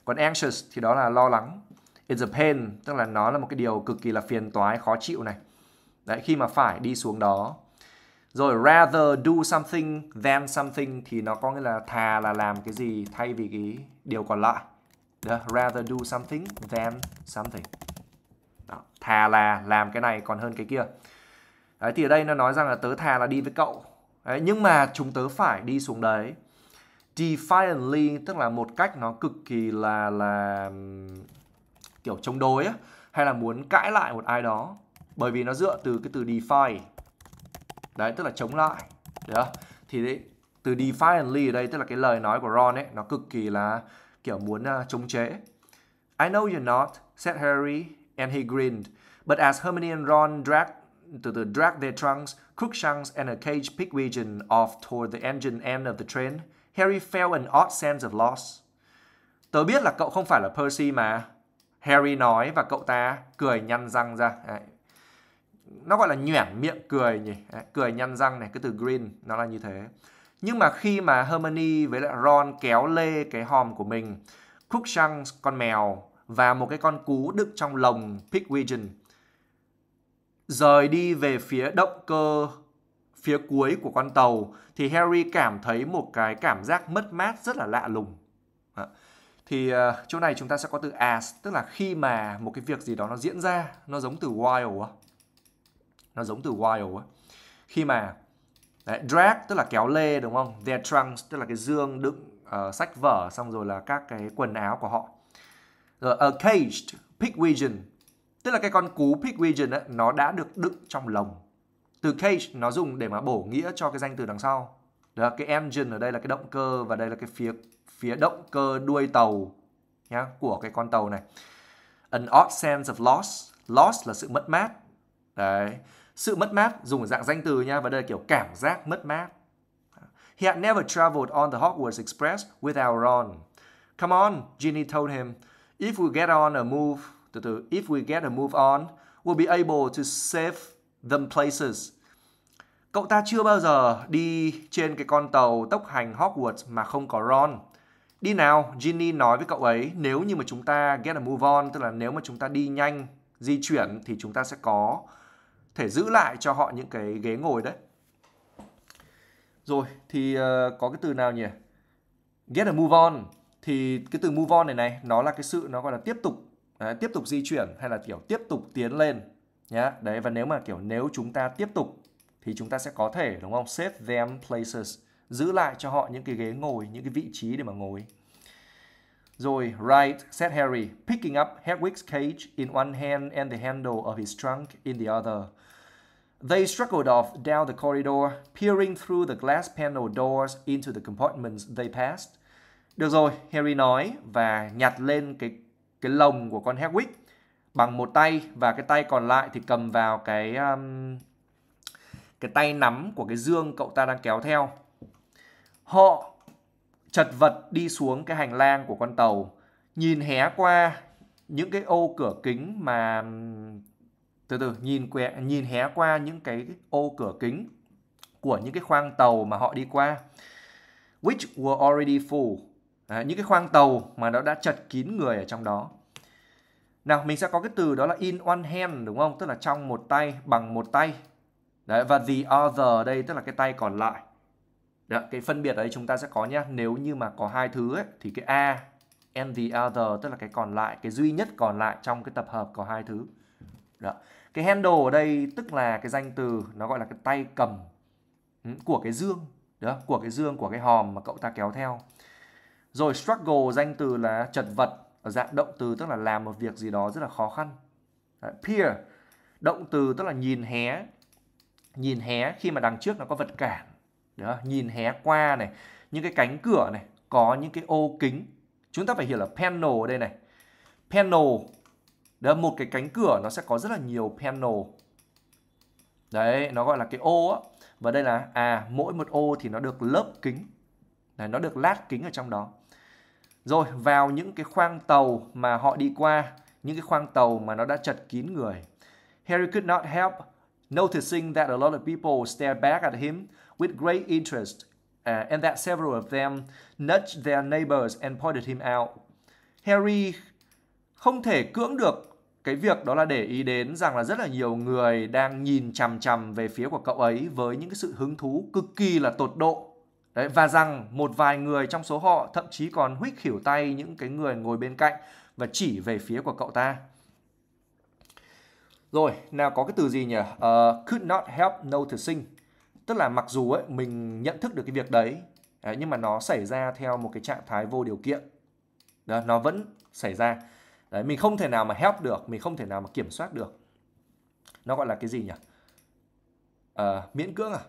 còn anxious thì đó là lo lắng it's a pain tức là nó là một cái điều cực kỳ là phiền toái khó chịu này đấy khi mà phải đi xuống đó rồi rather do something than something thì nó có nghĩa là thà là làm cái gì thay vì cái điều còn lại được, rather do something than something. Đó, thà là làm cái này còn hơn cái kia. Đấy, thì ở đây nó nói rằng là tớ thà là đi với cậu. Đấy, nhưng mà chúng tớ phải đi xuống đấy. Defiantly tức là một cách nó cực kỳ là là kiểu chống đối á, hay là muốn cãi lại một ai đó. Bởi vì nó dựa từ cái từ defy. Đấy, tức là chống lại. Được không? Thì đấy, từ defiantly ở đây tức là cái lời nói của Ron ấy nó cực kỳ là kiểu muốn uh, chống chế. I know you're not, said Harry, and he grinned. But as Hermione and Ron dragged to the drag their trunks, Crookshanks and a caged pigwegeon off toward the engine end of the train, Harry felt an odd sense of loss. Tớ biết là cậu không phải là Percy mà. Harry nói và cậu ta cười nhăn răng ra. Nó gọi là nhoẻn miệng cười nhỉ. Cười nhăn răng này, cái từ grin nó là như thế. Nhưng mà khi mà Hermione với lại Ron kéo lê cái hòm của mình, Crookshanks con mèo và một cái con cú đựng trong lồng Pigweedon rời đi về phía động cơ phía cuối của con tàu thì Harry cảm thấy một cái cảm giác mất mát rất là lạ lùng. Thì ờ, chỗ này chúng ta sẽ có từ as, tức là khi mà một cái việc gì đó nó diễn ra, nó giống từ while á. Nó giống từ while á. Khi mà Đấy, drag tức là kéo lê đúng không? Their trunks tức là cái dương đựng uh, sách vở xong rồi là các cái quần áo của họ. Rồi a caged pigwegeon tức là cái con cú pigwegeon ấy, nó đã được đựng trong lồng. Từ cage nó dùng để mà bổ nghĩa cho cái danh từ đằng sau. Được, cái engine ở đây là cái động cơ và đây là cái phía phía động cơ đuôi tàu nhá của cái con tàu này. An odd sense of loss, loss là sự mất mát. Đấy. Sự mất mát dùng ở dạng danh từ nha và đây là kiểu cảm giác mất mát. He had never traveled on the Hogwarts Express without Ron. Come on, Ginny told him. If we get on a move, từ từ, if we get a move on, we'll be able to save them places. Cậu ta chưa bao giờ đi trên cái con tàu tốc hành Hogwarts mà không có Ron. Đi nào, Ginny nói với cậu ấy, nếu như mà chúng ta get a move on, tức là nếu mà chúng ta đi nhanh, di chuyển thì chúng ta sẽ có thể giữ lại cho họ những cái ghế ngồi đấy rồi thì uh, có cái từ nào nhỉ get a move on thì cái từ move on này này nó là cái sự nó gọi là tiếp tục đấy, tiếp tục di chuyển hay là kiểu tiếp tục tiến lên nhá đấy và nếu mà kiểu nếu chúng ta tiếp tục thì chúng ta sẽ có thể đúng không save them places giữ lại cho họ những cái ghế ngồi những cái vị trí để mà ngồi rồi right said Harry picking up Hedwig's cage in one hand and the handle of his trunk in the other They struggled off down the corridor, peering through the glass panel doors into the compartments they passed. Được rồi, Harry nói và nhặt lên cái cái lồng của con Hedwig bằng một tay và cái tay còn lại thì cầm vào cái um, cái tay nắm của cái dương cậu ta đang kéo theo. Họ chật vật đi xuống cái hành lang của con tàu, nhìn hé qua những cái ô cửa kính mà um, từ từ nhìn quẹ nhìn hé qua những cái ô cửa kính của những cái khoang tàu mà họ đi qua which were already full à, những cái khoang tàu mà nó đã chật kín người ở trong đó nào mình sẽ có cái từ đó là in one hand đúng không tức là trong một tay bằng một tay đấy và the other đây tức là cái tay còn lại Đấy, cái phân biệt ở đây chúng ta sẽ có nhá nếu như mà có hai thứ ấy, thì cái a and the other tức là cái còn lại cái duy nhất còn lại trong cái tập hợp có hai thứ đó. Cái handle ở đây tức là cái danh từ nó gọi là cái tay cầm ừ, của cái dương, đó, của cái dương của cái hòm mà cậu ta kéo theo. Rồi struggle danh từ là chật vật ở dạng động từ tức là làm một việc gì đó rất là khó khăn. Đấy, peer động từ tức là nhìn hé. Nhìn hé khi mà đằng trước nó có vật cản. Đó, nhìn hé qua này, những cái cánh cửa này, có những cái ô kính. Chúng ta phải hiểu là panel ở đây này. Panel đó một cái cánh cửa nó sẽ có rất là nhiều panel. Đấy, nó gọi là cái ô á. Và đây là, à, mỗi một ô thì nó được lớp kính. Đấy, nó được lát kính ở trong đó. Rồi, vào những cái khoang tàu mà họ đi qua, những cái khoang tàu mà nó đã chật kín người. Harry could not help noticing that a lot of people stared back at him with great interest uh, and that several of them nudged their neighbors and pointed him out. Harry không thể cưỡng được cái việc đó là để ý đến rằng là rất là nhiều người đang nhìn chằm chằm về phía của cậu ấy với những cái sự hứng thú cực kỳ là tột độ Đấy, và rằng một vài người trong số họ thậm chí còn huých khỉu tay những cái người ngồi bên cạnh và chỉ về phía của cậu ta. Rồi, nào có cái từ gì nhỉ? Uh, could not help noticing. Tức là mặc dù ấy, mình nhận thức được cái việc đấy nhưng mà nó xảy ra theo một cái trạng thái vô điều kiện. Đó, nó vẫn xảy ra. Đấy, mình không thể nào mà help được, mình không thể nào mà kiểm soát được. Nó gọi là cái gì nhỉ? À, miễn cưỡng à?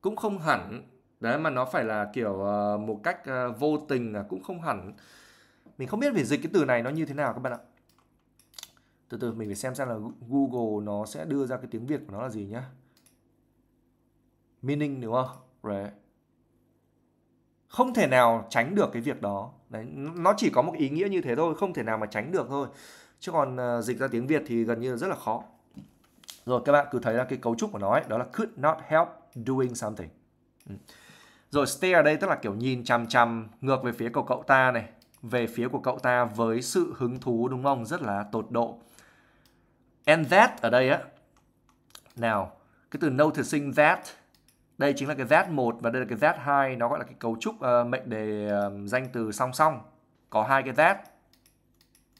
Cũng không hẳn. Đấy mà nó phải là kiểu uh, một cách uh, vô tình à cũng không hẳn. Mình không biết về dịch cái từ này nó như thế nào các bạn ạ. Từ từ mình phải xem xem là Google nó sẽ đưa ra cái tiếng Việt của nó là gì nhá. Meaning đúng không? Right không thể nào tránh được cái việc đó đấy nó chỉ có một ý nghĩa như thế thôi không thể nào mà tránh được thôi chứ còn ờ, dịch ra tiếng việt thì gần như rất là khó rồi các bạn cứ thấy là cái cấu trúc của nó ấy, đó là could not help doing something ừ. rồi stay ở đây tức là kiểu nhìn chằm chằm ngược về phía của cậu ta này về phía của cậu ta với sự hứng thú đúng không rất là tột độ and that ở đây á nào cái từ noticing that đây chính là cái Z1 và đây là cái Z2 nó gọi là cái cấu trúc uh, mệnh đề uh, danh từ song song có hai cái Z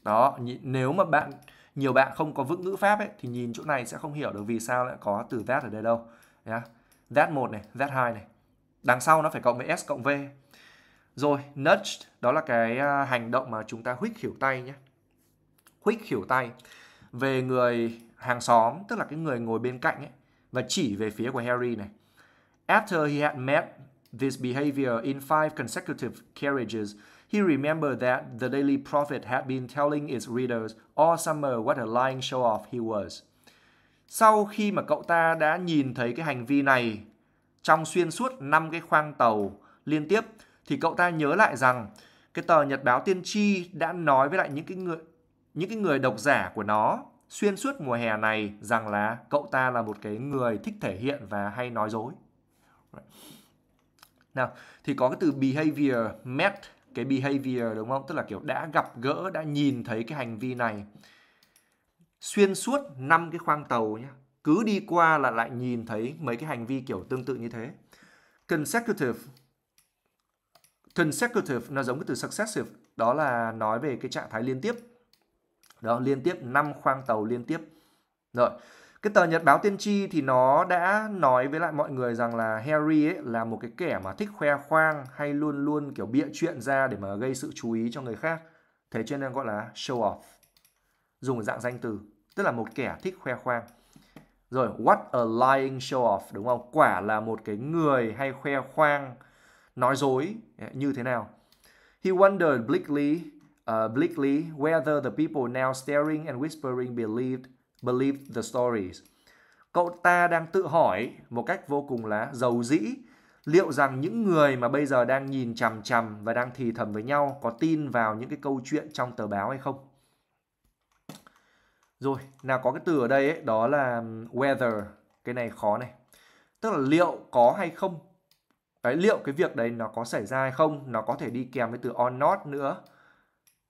đó nếu mà bạn nhiều bạn không có vững ngữ pháp ấy thì nhìn chỗ này sẽ không hiểu được vì sao lại có từ Z ở đây đâu nhá yeah. Z1 này Z2 này đằng sau nó phải cộng với S cộng V rồi nudge đó là cái ờ, hành động mà chúng ta huých khỉu tay nhé huých khỉu tay về người hàng xóm tức là cái người ngồi bên cạnh ấy và chỉ về phía của Harry này After he had met this behavior in five consecutive carriages, he remembered that the Daily Prophet had been telling its readers all oh, summer what a lying show-off he was. Sau khi mà cậu ta đã nhìn thấy cái hành vi này trong xuyên suốt năm cái khoang tàu liên tiếp thì cậu ta nhớ lại rằng cái tờ Nhật báo Tiên tri đã nói với lại những cái người những cái người độc giả của nó xuyên suốt mùa hè này rằng là cậu ta là một cái người thích thể hiện và hay nói dối. Right. Nào, thì có cái từ behavior met, cái behavior đúng không? Tức là kiểu đã gặp gỡ, đã nhìn thấy cái hành vi này. Xuyên suốt năm cái khoang tàu nhé. Cứ đi qua là lại nhìn thấy mấy cái hành vi kiểu tương tự như thế. Consecutive consecutive nó giống cái từ successive đó là nói về cái trạng thái liên tiếp đó liên tiếp 5 khoang tàu liên tiếp rồi cái tờ nhật báo tiên tri thì nó đã nói với lại mọi người rằng là Harry ấy là một cái kẻ mà thích khoe khoang hay luôn luôn kiểu bịa chuyện ra để mà gây sự chú ý cho người khác thế cho nên gọi là show off dùng dạng danh từ tức là một kẻ thích khoe khoang rồi what a lying show off đúng không quả là một cái người hay khoe khoang nói dối như thế nào he wondered bleakly uh, bleakly whether the people now staring and whispering believed believe the stories. Cậu ta đang tự hỏi một cách vô cùng là giàu dĩ liệu rằng những người mà bây giờ đang nhìn chằm chằm và đang thì thầm với nhau có tin vào những cái câu chuyện trong tờ báo hay không? Rồi, nào có cái từ ở đây ấy, đó là whether, cái này khó này. Tức là liệu có hay không? Đấy, liệu cái việc đấy nó có xảy ra hay không? Nó có thể đi kèm với từ on not nữa.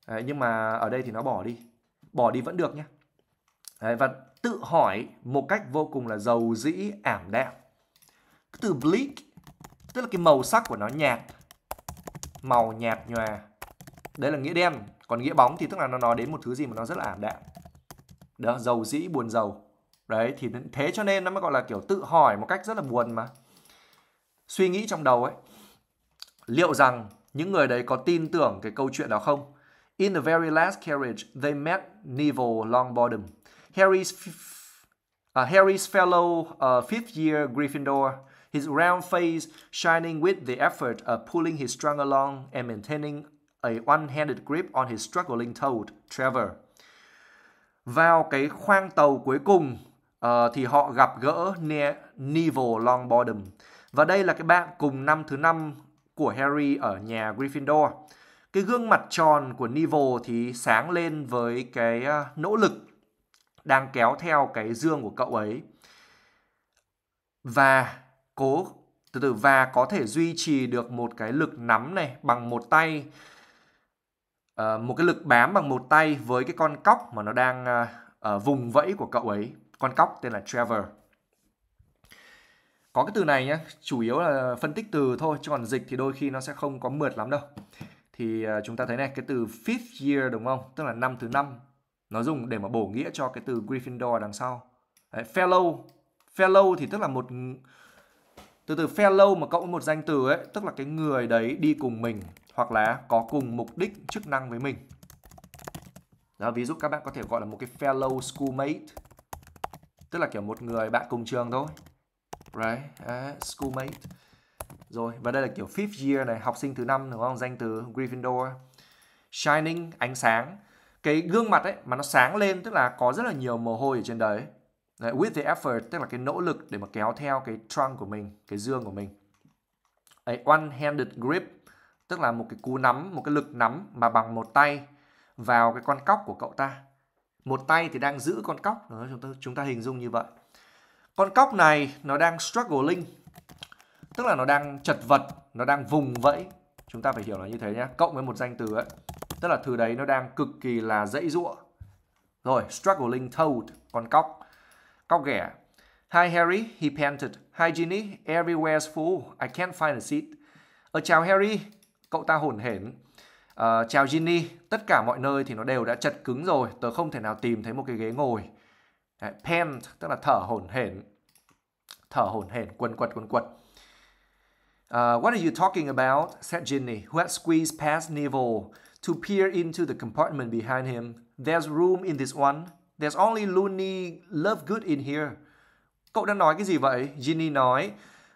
Đấy, nhưng mà ở đây thì nó bỏ đi. Bỏ đi vẫn được nhé. Đấy, và tự hỏi một cách vô cùng là giàu dĩ ảm đạm. Cái từ bleak tức là cái màu sắc của nó nhạt, màu nhạt nhòa. Đấy là nghĩa đen, còn nghĩa bóng thì tức là nó nói đến một thứ gì mà nó rất là ảm đạm. Đó, giàu dĩ buồn giàu. Đấy thì thế cho nên nó mới gọi là kiểu tự hỏi một cách rất là buồn mà. Suy nghĩ trong đầu ấy. Liệu rằng những người đấy có tin tưởng cái câu chuyện đó không? In the very last carriage, they met Neville Longbottom. Harry's, uh, Harry's fellow uh, fifth year Gryffindor, his round face shining with the effort of pulling his trunk along and maintaining a one-handed grip on his struggling toad, Trevor. Vào cái khoang tàu cuối cùng uh, thì họ gặp gỡ ne Neville Longbottom. Và đây là cái bạn cùng năm thứ năm của Harry ở nhà Gryffindor. Cái gương mặt tròn của Neville thì sáng lên với cái uh, nỗ lực đang kéo theo cái dương của cậu ấy và cố từ từ và có thể duy trì được một cái lực nắm này bằng một tay ờ, một cái lực bám bằng một tay với cái con cóc mà nó đang ờ, ở vùng vẫy của cậu ấy con cóc tên là Trevor có cái từ này nhé chủ yếu là phân tích từ thôi chứ còn dịch thì đôi khi nó sẽ không có mượt lắm đâu thì ờ, chúng ta thấy này cái từ fifth year đúng không tức là năm thứ năm nó dùng để mà bổ nghĩa cho cái từ Gryffindor đằng sau Đấy, fellow fellow thì tức là một từ từ fellow mà cộng một danh từ ấy tức là cái người đấy đi cùng mình hoặc là có cùng mục đích chức năng với mình đó, ví dụ các bạn có thể gọi là một cái fellow schoolmate tức là kiểu một người bạn cùng trường thôi right à, schoolmate rồi và đây là kiểu fifth year này học sinh thứ năm đúng không danh từ Gryffindor shining ánh sáng cái gương mặt ấy mà nó sáng lên tức là có rất là nhiều mồ hôi ở trên đấy. đấy with the effort tức là cái nỗ lực để mà kéo theo cái trunk của mình, cái dương của mình. A one-handed grip tức là một cái cú nắm, một cái lực nắm mà bằng một tay vào cái con cóc của cậu ta. Một tay thì đang giữ con cóc, Đó, chúng ta chúng ta hình dung như vậy. Con cóc này nó đang struggling, tức là nó đang chật vật, nó đang vùng vẫy. Chúng ta phải hiểu là như thế nhé. Cộng với một danh từ ấy, tức là thứ đấy nó đang cực kỳ là dãy dụa rồi struggling toad con cóc cóc ghẻ Hi Harry, he panted. Hi Ginny, everywhere's full. I can't find a seat. Ở ờ, chào Harry, cậu ta hổn hển. Uh, chào Ginny, tất cả mọi nơi thì nó đều đã chật cứng rồi. Tớ không thể nào tìm thấy một cái ghế ngồi. Đấy, pant, tức là thở hổn hển. Thở hổn hển, quần quật quần quật. Uh, what are you talking about? said Ginny, who had squeezed past Neville to peer into the compartment behind him. There's room in this one. There's only loony love good in here. Cậu đang nói cái gì vậy? Ginny nói,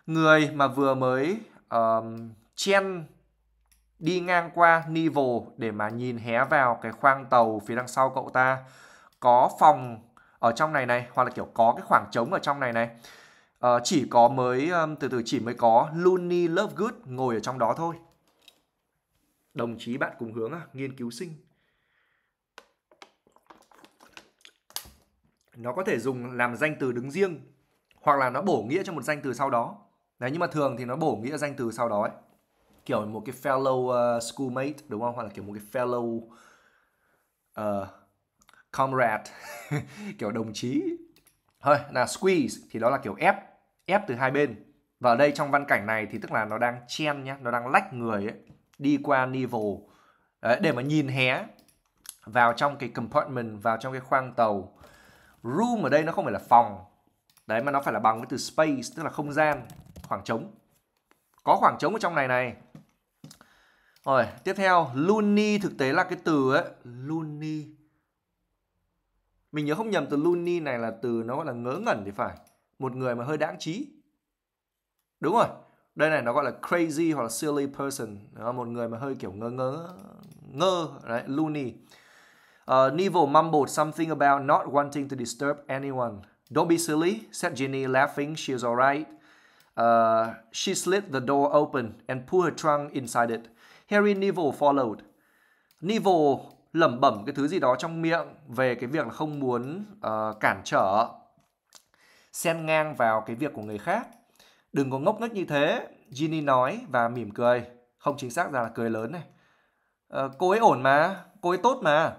người mà vừa mới um, chen đi ngang qua Nivel để mà nhìn hé vào cái khoang tàu phía đằng sau cậu ta. Có phòng ở trong này này, hoặc là kiểu có cái khoảng trống ở trong này này. Uh, chỉ có mới, um, từ từ chỉ mới có Looney Lovegood ngồi ở trong đó thôi đồng chí bạn cùng hướng à, nghiên cứu sinh nó có thể dùng làm danh từ đứng riêng hoặc là nó bổ nghĩa cho một danh từ sau đó đấy nhưng mà thường thì nó bổ nghĩa danh từ sau đó ấy kiểu một cái fellow uh, schoolmate đúng không hoặc là kiểu một cái fellow uh, comrade kiểu đồng chí thôi là squeeze thì đó là kiểu ép ép từ hai bên và ở đây trong văn cảnh này thì tức là nó đang chen nhá nó đang lách người ấy đi qua naval để mà nhìn hé vào trong cái compartment, vào trong cái khoang tàu. Room ở đây nó không phải là phòng. Đấy mà nó phải là bằng với từ space, tức là không gian, khoảng trống. Có khoảng trống ở trong này này. Rồi, tiếp theo, loony thực tế là cái từ ấy, loony. Mình nhớ không nhầm từ loony này là từ nó gọi là ngớ ngẩn thì phải. Một người mà hơi đáng trí. Đúng rồi, đây này nó gọi là crazy hoặc là silly person đó, một người mà hơi kiểu ngơ ngơ ngơ đấy, loony uh, Neville mumbled something about not wanting to disturb anyone don't be silly said Ginny laughing she's alright uh, she slid the door open and put her trunk inside it Harry Neville followed Neville lẩm bẩm cái thứ gì đó trong miệng về cái việc là không muốn uh, cản trở xen ngang vào cái việc của người khác Đừng có ngốc nghếch như thế, Ginny nói và mỉm cười. Không chính xác ra là cười lớn này. À, cô ấy ổn mà, cô ấy tốt mà.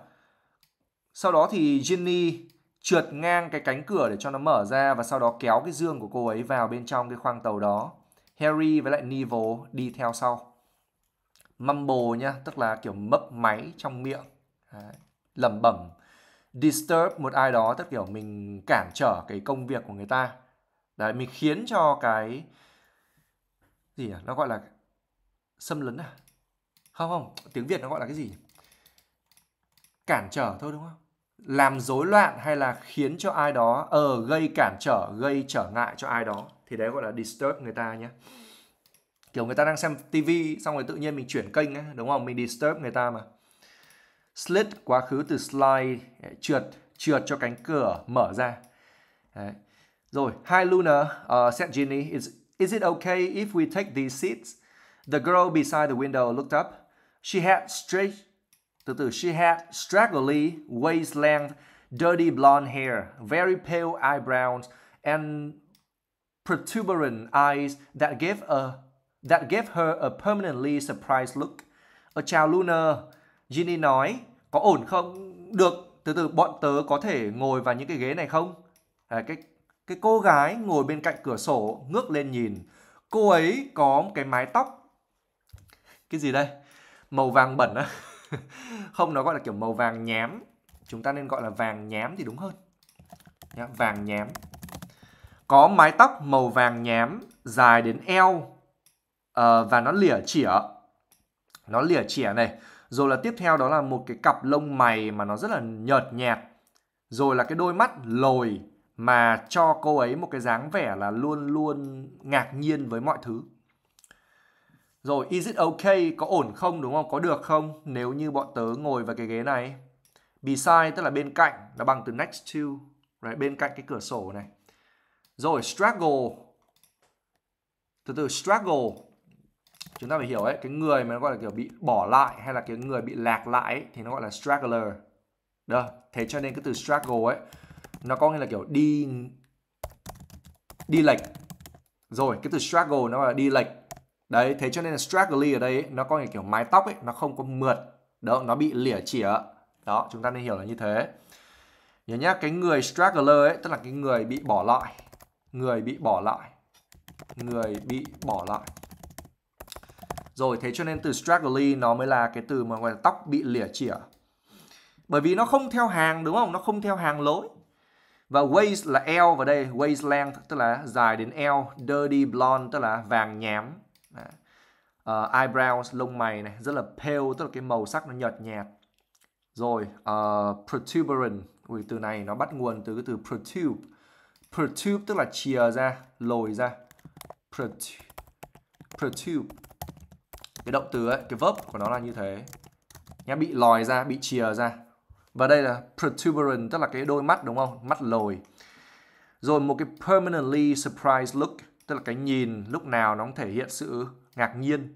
Sau đó thì Ginny trượt ngang cái cánh cửa để cho nó mở ra và sau đó kéo cái dương của cô ấy vào bên trong cái khoang tàu đó. Harry với lại Neville đi theo sau. Mumble nha, tức là kiểu mấp máy trong miệng. lẩm bẩm disturb một ai đó tức kiểu mình cản trở cái công việc của người ta đấy mình khiến cho cái gì nhỉ? nó gọi là xâm lấn à không không tiếng việt nó gọi là cái gì cản trở thôi đúng không làm rối loạn hay là khiến cho ai đó ờ uh, gây cản trở gây trở ngại cho ai đó thì đấy gọi là disturb người ta nhé kiểu người ta đang xem TV xong rồi tự nhiên mình chuyển kênh ấy, đúng không mình disturb người ta mà slit quá khứ từ slide trượt trượt cho cánh cửa mở ra đấy. Rồi, hi Luna, uh, said Ginny. Is, is it okay if we take these seats? The girl beside the window looked up. She had straight, từ từ, she had straggly waist length, dirty blonde hair, very pale eyebrows, and protuberant eyes that gave a that gave her a permanently surprised look. Ở ờ, chào Luna, Ginny nói, có ổn không? Được, từ từ bọn tớ có thể ngồi vào những cái ghế này không? À, cái cái cô gái ngồi bên cạnh cửa sổ ngước lên nhìn. Cô ấy có một cái mái tóc. Cái gì đây? Màu vàng bẩn á. Không, nó gọi là kiểu màu vàng nhám. Chúng ta nên gọi là vàng nhám thì đúng hơn. Nhá, vàng nhám. Có mái tóc màu vàng nhám dài đến eo uh, và nó lìa chỉa. Nó lìa chỉa này. Rồi là tiếp theo đó là một cái cặp lông mày mà nó rất là nhợt nhạt. Rồi là cái đôi mắt lồi mà cho cô ấy một cái dáng vẻ là luôn luôn ngạc nhiên với mọi thứ. Rồi is it okay có ổn không đúng không? Có được không? Nếu như bọn tớ ngồi vào cái ghế này. Beside tức là bên cạnh là bằng từ next to, right? bên cạnh cái cửa sổ này. Rồi struggle. Từ từ struggle. Chúng ta phải hiểu ấy, cái người mà nó gọi là kiểu bị bỏ lại hay là cái người bị lạc lại ấy, thì nó gọi là straggler. Đó, thế cho nên cái từ struggle ấy nó có nghĩa là kiểu đi đi lệch rồi cái từ struggle nó là đi lệch đấy thế cho nên là straggly ở đây ấy, nó có nghĩa kiểu mái tóc ấy nó không có mượt đó nó bị lỉa chỉa đó chúng ta nên hiểu là như thế nhớ nhá cái người straggler ấy tức là cái người bị bỏ lại người bị bỏ lại người bị bỏ lại rồi thế cho nên từ straggly nó mới là cái từ mà gọi là tóc bị lỉa chỉa bởi vì nó không theo hàng đúng không nó không theo hàng lối và waist là eo và đây, waist length tức là dài đến eo, dirty blonde tức là vàng nhám. Uh, eyebrows lông mày này rất là pale tức là cái màu sắc nó nhợt nhạt. Rồi uh, protuberant, ui từ này nó bắt nguồn từ cái từ protrude protrude tức là chìa ra, lồi ra. protrude Cái động từ ấy, cái verb của nó là như thế. Nhá bị lòi ra, bị chìa ra và đây là protuberant tức là cái đôi mắt đúng không mắt lồi rồi một cái permanently surprised look tức là cái nhìn lúc nào nó cũng thể hiện sự ngạc nhiên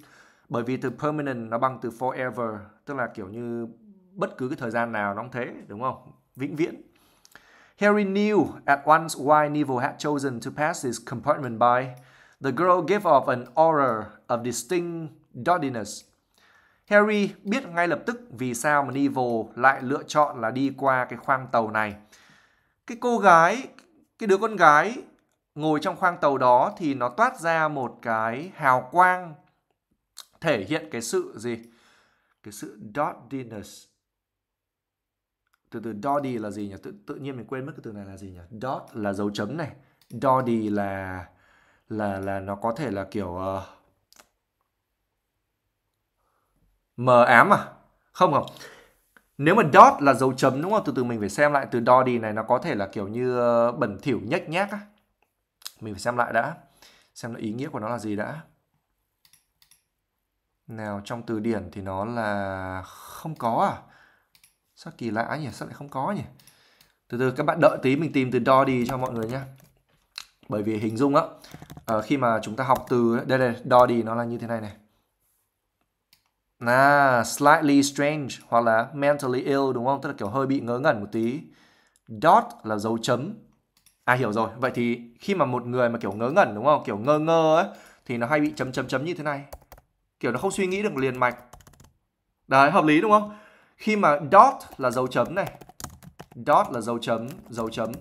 bởi vì từ permanent nó bằng từ forever tức là kiểu như bất cứ cái thời gian nào nó cũng thế đúng không vĩnh viễn Harry knew at once why Neville had chosen to pass his compartment by. The girl gave off an aura of distinct dottiness Harry biết ngay lập tức vì sao mà Neville lại lựa chọn là đi qua cái khoang tàu này. Cái cô gái, cái đứa con gái ngồi trong khoang tàu đó thì nó toát ra một cái hào quang thể hiện cái sự gì? Cái sự dottiness. Từ từ dotty là gì nhỉ? Tự, tự nhiên mình quên mất cái từ này là gì nhỉ? Dot là dấu chấm này. Dotty là là là nó có thể là kiểu uh, mờ ám à không không nếu mà dot là dấu chấm đúng không từ từ mình phải xem lại từ đo đi này nó có thể là kiểu như ờ, bẩn thỉu nhếch nhác á mình phải xem lại đã xem là ý nghĩa của nó là gì đã nào trong từ điển thì nó là không có à sao kỳ lạ nhỉ sao lại không có nhỉ từ từ các bạn đợi tí mình tìm từ đo đi cho mọi người nhé bởi vì hình dung á ờ, khi mà chúng ta học từ đây đây đo đi nó là như thế này này à, slightly strange hoặc là mentally ill đúng không tức là kiểu hơi bị ngớ ngẩn một tí dot là dấu chấm à hiểu rồi vậy thì khi mà một người mà kiểu ngớ ngẩn đúng không kiểu ngơ ngơ ấy thì nó hay bị chấm chấm chấm như thế này kiểu nó không suy nghĩ được liền mạch đấy hợp lý đúng không khi mà dot là dấu chấm này dot là dấu chấm dấu chấm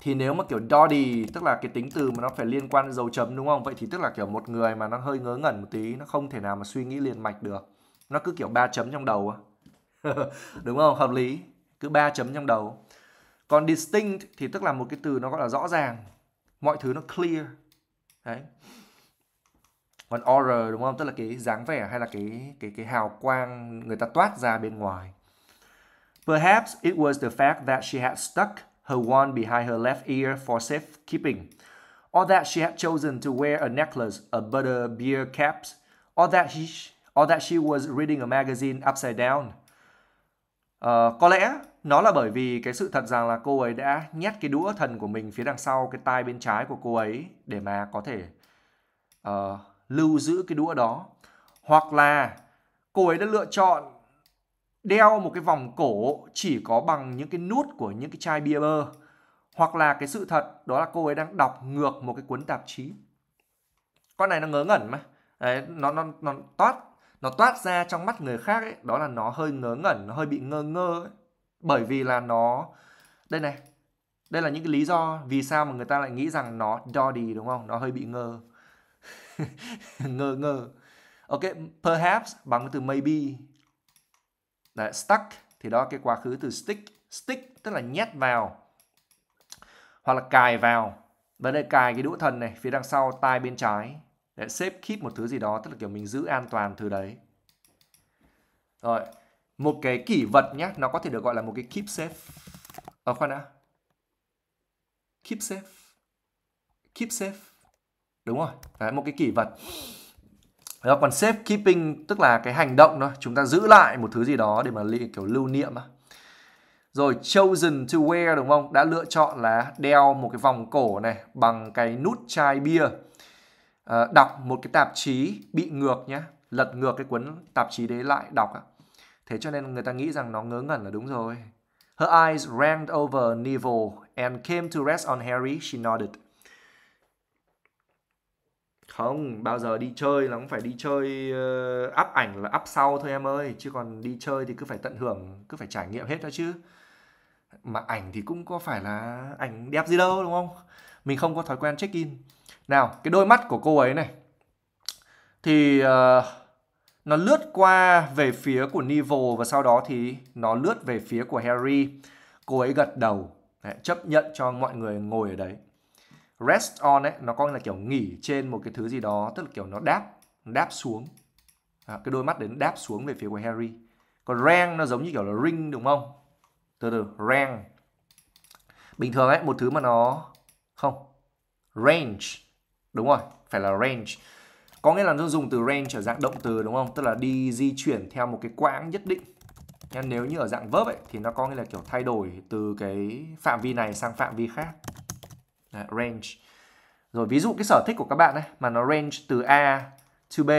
thì nếu mà kiểu dotty tức là cái tính từ mà nó phải liên quan đến dấu chấm đúng không vậy thì tức là kiểu một người mà nó hơi ngớ ngẩn một tí nó không thể nào mà suy nghĩ liền mạch được nó cứ kiểu ba chấm trong đầu đúng không hợp lý cứ ba chấm trong đầu còn distinct thì tức là một cái từ nó gọi là rõ ràng mọi thứ nó clear đấy còn aura đúng không tức là cái dáng vẻ hay là cái cái cái hào quang người ta toát ra bên ngoài perhaps it was the fact that she had stuck her wand behind her left ear for safe keeping, or that she had chosen to wear a necklace, a butterbeer cap, or that, she, or that she was reading a magazine upside down. Uh, có lẽ nó là bởi vì cái sự thật rằng là cô ấy đã nhét cái đũa thần của mình phía đằng sau cái tai bên trái của cô ấy để mà có thể uh, lưu giữ cái đũa đó. Hoặc là cô ấy đã lựa chọn đeo một cái vòng cổ chỉ có bằng những cái nút của những cái chai bia bơ hoặc là cái sự thật đó là cô ấy đang đọc ngược một cái cuốn tạp chí con này nó ngớ ngẩn mà Đấy, nó nó nó toát nó toát ra trong mắt người khác ấy, đó là nó hơi ngớ ngẩn nó hơi bị ngơ ngơ ấy. bởi vì là nó đây này đây là những cái lý do vì sao mà người ta lại nghĩ rằng nó dodgy đúng không nó hơi bị ngơ ngơ ngơ ok perhaps bằng từ maybe Đấy, stuck thì đó cái quá khứ từ stick. Stick tức là nhét vào hoặc là cài vào. Vấn đây cài cái đũa thần này phía đằng sau tai bên trái. Để xếp keep một thứ gì đó tức là kiểu mình giữ an toàn thứ đấy. Rồi, một cái kỷ vật nhé, nó có thể được gọi là một cái keep safe. Ờ khoan đã. Keep safe. Keep safe. Đúng rồi, đấy, một cái kỷ vật đó, còn safe keeping tức là cái hành động thôi chúng ta giữ lại một thứ gì đó để mà kiểu lưu niệm á rồi chosen to wear đúng không đã lựa chọn là đeo một cái vòng cổ này bằng cái nút chai bia à, đọc một cái tạp chí bị ngược nhé lật ngược cái cuốn tạp chí đấy lại đọc á thế cho nên người ta nghĩ rằng nó ngớ ngẩn là đúng rồi her eyes ran over Neville and came to rest on Harry she nodded không bao giờ đi chơi là cũng phải đi chơi uh, ảnh là áp sau thôi em ơi chứ còn đi chơi thì cứ phải tận hưởng cứ phải trải nghiệm hết đó chứ mà ảnh thì cũng có phải là ảnh đẹp gì đâu đúng không mình không có thói quen check in nào cái đôi mắt của cô ấy này thì uh, nó lướt qua về phía của Neville và sau đó thì nó lướt về phía của Harry cô ấy gật đầu chấp nhận cho mọi người ngồi ở đấy rest on ấy nó có nghĩa là kiểu nghỉ trên một cái thứ gì đó tức là kiểu nó đáp đáp xuống à, cái đôi mắt đến đáp xuống về phía của Harry còn rank nó giống như kiểu là ring đúng không từ từ rank bình thường ấy một thứ mà nó không range đúng rồi phải là range có nghĩa là nó dùng từ range ở dạng động từ đúng không tức là đi di chuyển theo một cái quãng nhất định nếu như ở dạng verb ấy thì nó có nghĩa là kiểu thay đổi từ cái phạm vi này sang phạm vi khác Đấy, range. Rồi ví dụ cái sở thích của các bạn này mà nó range từ A to B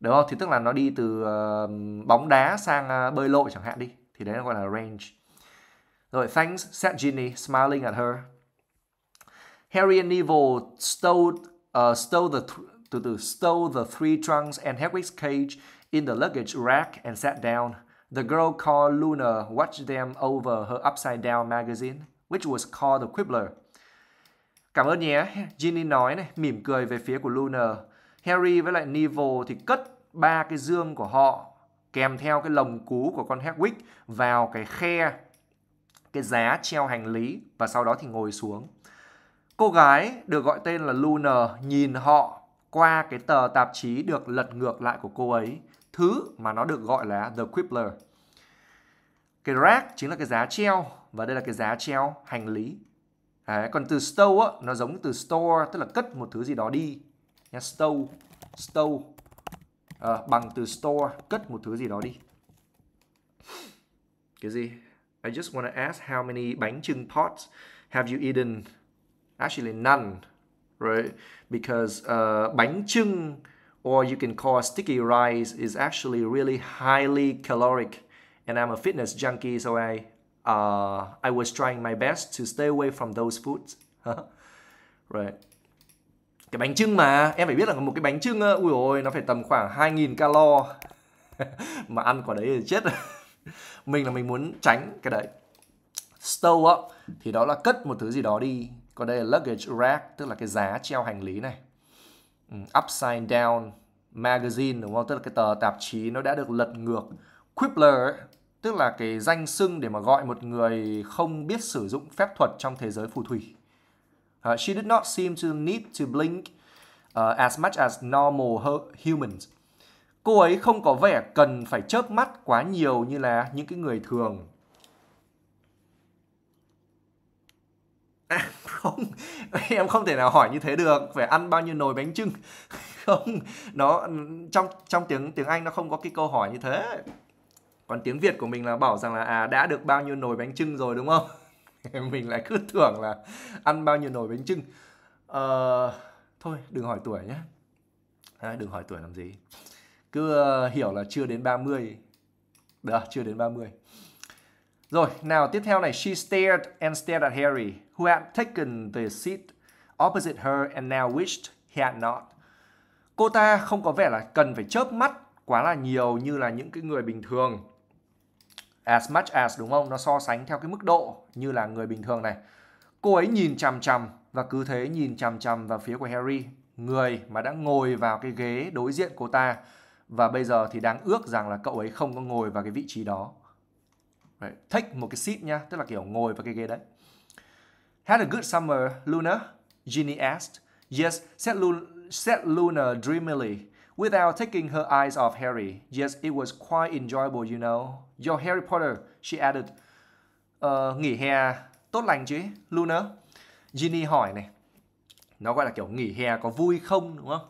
đúng không? Thì tức là nó đi từ uh, bóng đá sang uh, bơi lội chẳng hạn đi. Thì đấy nó gọi là range. Rồi thanks said Ginny smiling at her. Harry and Neville stole uh, ờ, stowed the th- từ từ stowed the three trunks and Hedwig's cage in the luggage rack and sat down. The girl called Luna watched them over her upside down magazine, which was called the Quibbler. Cảm ơn nhé, Ginny nói này, mỉm cười về phía của Luna. Harry với lại Neville thì cất ba cái dương của họ kèm theo cái lồng cú của con Hagrid vào cái khe cái giá treo hành lý và sau đó thì ngồi xuống. Cô gái được gọi tên là Luna nhìn họ qua cái tờ tạp chí được lật ngược lại của cô ấy, thứ mà nó được gọi là The Quibbler. Cái rack chính là cái giá treo và đây là cái giá treo hành lý. Đấy, còn từ stow á, nó giống từ store tức là cất một thứ gì đó đi nha stow stow à, bằng từ store cất một thứ gì đó đi cái gì I just want to ask how many bánh trưng pots have you eaten actually none right because uh, bánh trưng or you can call sticky rice is actually really highly caloric and I'm a fitness junkie so I uh, I was trying my best to stay away from those foods. right. Cái bánh trưng mà, em phải biết là một cái bánh trưng, ui ôi, nó phải tầm khoảng 2.000 calo. mà ăn quả đấy thì chết. mình là mình muốn tránh cái đấy. Stow up thì đó là cất một thứ gì đó đi. Còn đây là luggage rack, tức là cái giá treo hành lý này. Ừ, upside down magazine đúng không? Tức là cái tờ tạp chí nó đã được lật ngược. Quibbler tức là cái danh xưng để mà gọi một người không biết sử dụng phép thuật trong thế giới phù thủy. Uh, she did not seem to need to blink uh, as much as normal humans. Cô ấy không có vẻ cần phải chớp mắt quá nhiều như là những cái người thường. À, không, em không thể nào hỏi như thế được, phải ăn bao nhiêu nồi bánh trưng. Không, nó trong trong tiếng tiếng Anh nó không có cái câu hỏi như thế còn tiếng Việt của mình là bảo rằng là à đã được bao nhiêu nồi bánh trưng rồi đúng không mình lại cứ tưởng là ăn bao nhiêu nồi bánh trưng à, ờ, thôi đừng hỏi tuổi nhé à, đừng hỏi tuổi làm gì cứ ờ, hiểu là chưa đến 30 được chưa đến 30 rồi nào tiếp theo này she stared and stared at Harry who had taken the seat opposite her and now wished he had not cô ta không có vẻ là cần phải chớp mắt quá là nhiều như là những cái người bình thường as much as đúng không? Nó so sánh theo cái mức độ như là người bình thường này. Cô ấy nhìn chằm chằm và cứ thế nhìn chằm chằm vào phía của Harry, người mà đã ngồi vào cái ghế đối diện cô ta và bây giờ thì đáng ước rằng là cậu ấy không có ngồi vào cái vị trí đó. Right. Take một cái seat nha, tức là kiểu ngồi vào cái ghế đấy. Had a good summer, Luna? Ginny asked. Yes, said, Lu said Luna dreamily. Without taking her eyes off Harry, yes, it was quite enjoyable, you know. Your Harry Potter, she added. Ờ, nghỉ hè tốt lành chứ, Luna. Ginny hỏi này. Nó gọi là kiểu nghỉ hè có vui không, đúng không?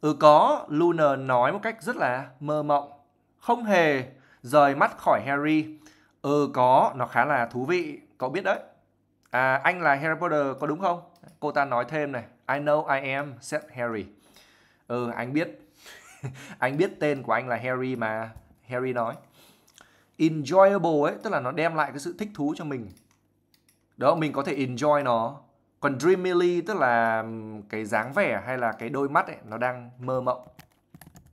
Ừ có, Luna nói một cách rất là mơ mộng. Không hề rời mắt khỏi Harry. Ừ có, nó khá là thú vị, cậu biết đấy. À, anh là Harry Potter, có đúng không? Cô ta nói thêm này. I know I am, said Harry. Ừ, anh biết anh biết tên của anh là Harry mà Harry nói enjoyable ấy tức là nó đem lại cái sự thích thú cho mình đó mình có thể enjoy nó còn dreamily tức là cái dáng vẻ hay là cái đôi mắt ấy nó đang mơ mộng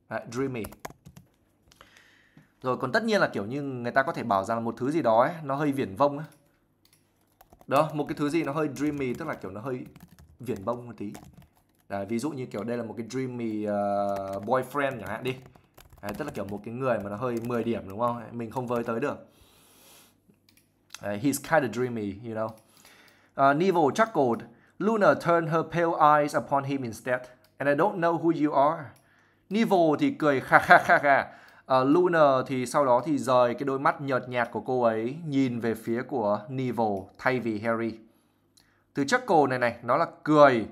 à, dreamy rồi còn tất nhiên là kiểu như người ta có thể bảo rằng là một thứ gì đó ấy, nó hơi viển vông ấy. đó một cái thứ gì nó hơi dreamy tức là kiểu nó hơi viển vông một tí Đấy, ví dụ như kiểu đây là một cái dreamy uh, boyfriend chẳng hạn đi Đấy, tức là kiểu một cái người mà nó hơi 10 điểm đúng không mình không với tới được Đấy, he's kind of dreamy you know uh, ờ, Neville chuckled Luna turned her pale eyes upon him instead and I don't know who you are Neville thì cười kha kha kha kha uh, Luna thì sau đó thì rời cái đôi mắt nhợt nhạt của cô ấy nhìn về phía của Neville thay vì Harry từ chuckle này này nó là cười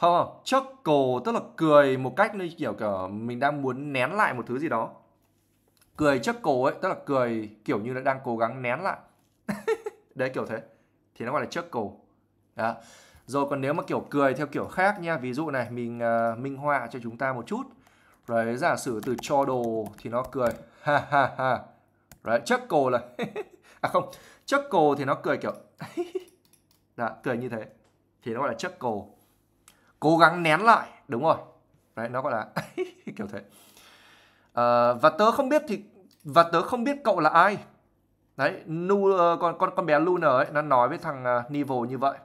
ho chuckle tức là cười một cách như kiểu kiểu mình đang muốn nén lại một thứ gì đó cười chuckle ấy tức là cười kiểu như là đang cố gắng nén lại đấy kiểu thế thì nó gọi là chuckle đó rồi còn nếu mà kiểu cười theo kiểu khác nha ví dụ này mình uh, minh họa cho chúng ta một chút rồi giả sử từ cho đồ thì nó cười ha ha ha đấy chuckle là à không chuckle thì nó cười kiểu đó cười như thế thì nó gọi là chuckle cố gắng nén lại đúng rồi đấy nó gọi là kiểu thế à, và tớ không biết thì và tớ không biết cậu là ai đấy nu ờ, con con con bé Luna ấy nó nói với thằng uh, ờ, Neville như vậy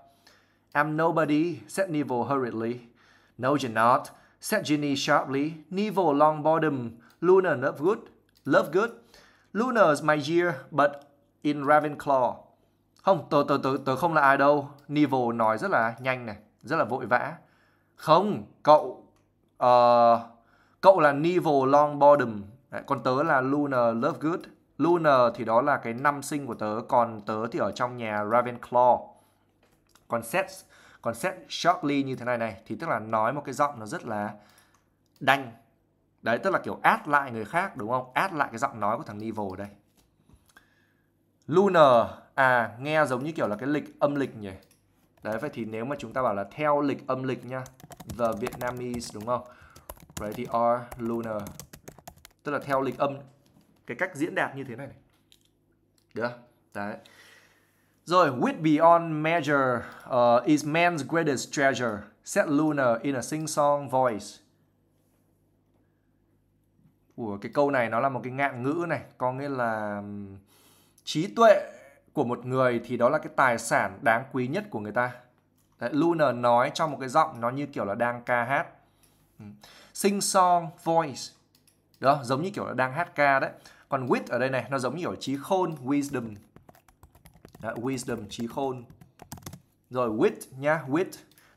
I'm nobody said Neville hurriedly no you're not said Ginny sharply Neville Longbottom Luna love good, love good. Luna's my year but in Ravenclaw không tớ tớ tớ tớ không là ai đâu Neville nói rất là nhanh này rất là vội vã không, cậu uh, cậu là Neville Longbottom, Đấy, còn tớ là Luna Lovegood. Luna thì đó là cái năm sinh của tớ, còn tớ thì ở trong nhà Ravenclaw. Còn Seth, còn Seth Shockley như thế này này thì tức là nói một cái giọng nó rất là đanh. Đấy, tức là kiểu át lại người khác đúng không? Át lại cái giọng nói của thằng Neville đây. Luna à nghe giống như kiểu là cái lịch âm lịch nhỉ Đấy vậy thì nếu mà chúng ta bảo là theo lịch âm lịch nha The Vietnamese đúng không Đấy thì are lunar Tức là theo lịch âm Cái cách diễn đạt như thế này, này. Được Đấy rồi, with beyond measure uh, is man's greatest treasure, said lunar in a sing-song voice. Ủa, cái câu này nó là một cái ngạn ngữ này, có nghĩa là trí tuệ của một người thì đó là cái tài sản đáng quý nhất của người ta. Đấy, Luna nói trong một cái giọng nó như kiểu là đang ca hát. Ừ. Sing song voice. Đó, giống như kiểu là đang hát ca đấy. Còn wit ở đây này, nó giống như kiểu trí khôn, wisdom. Đó, wisdom, trí khôn. Rồi wit nhá, wit.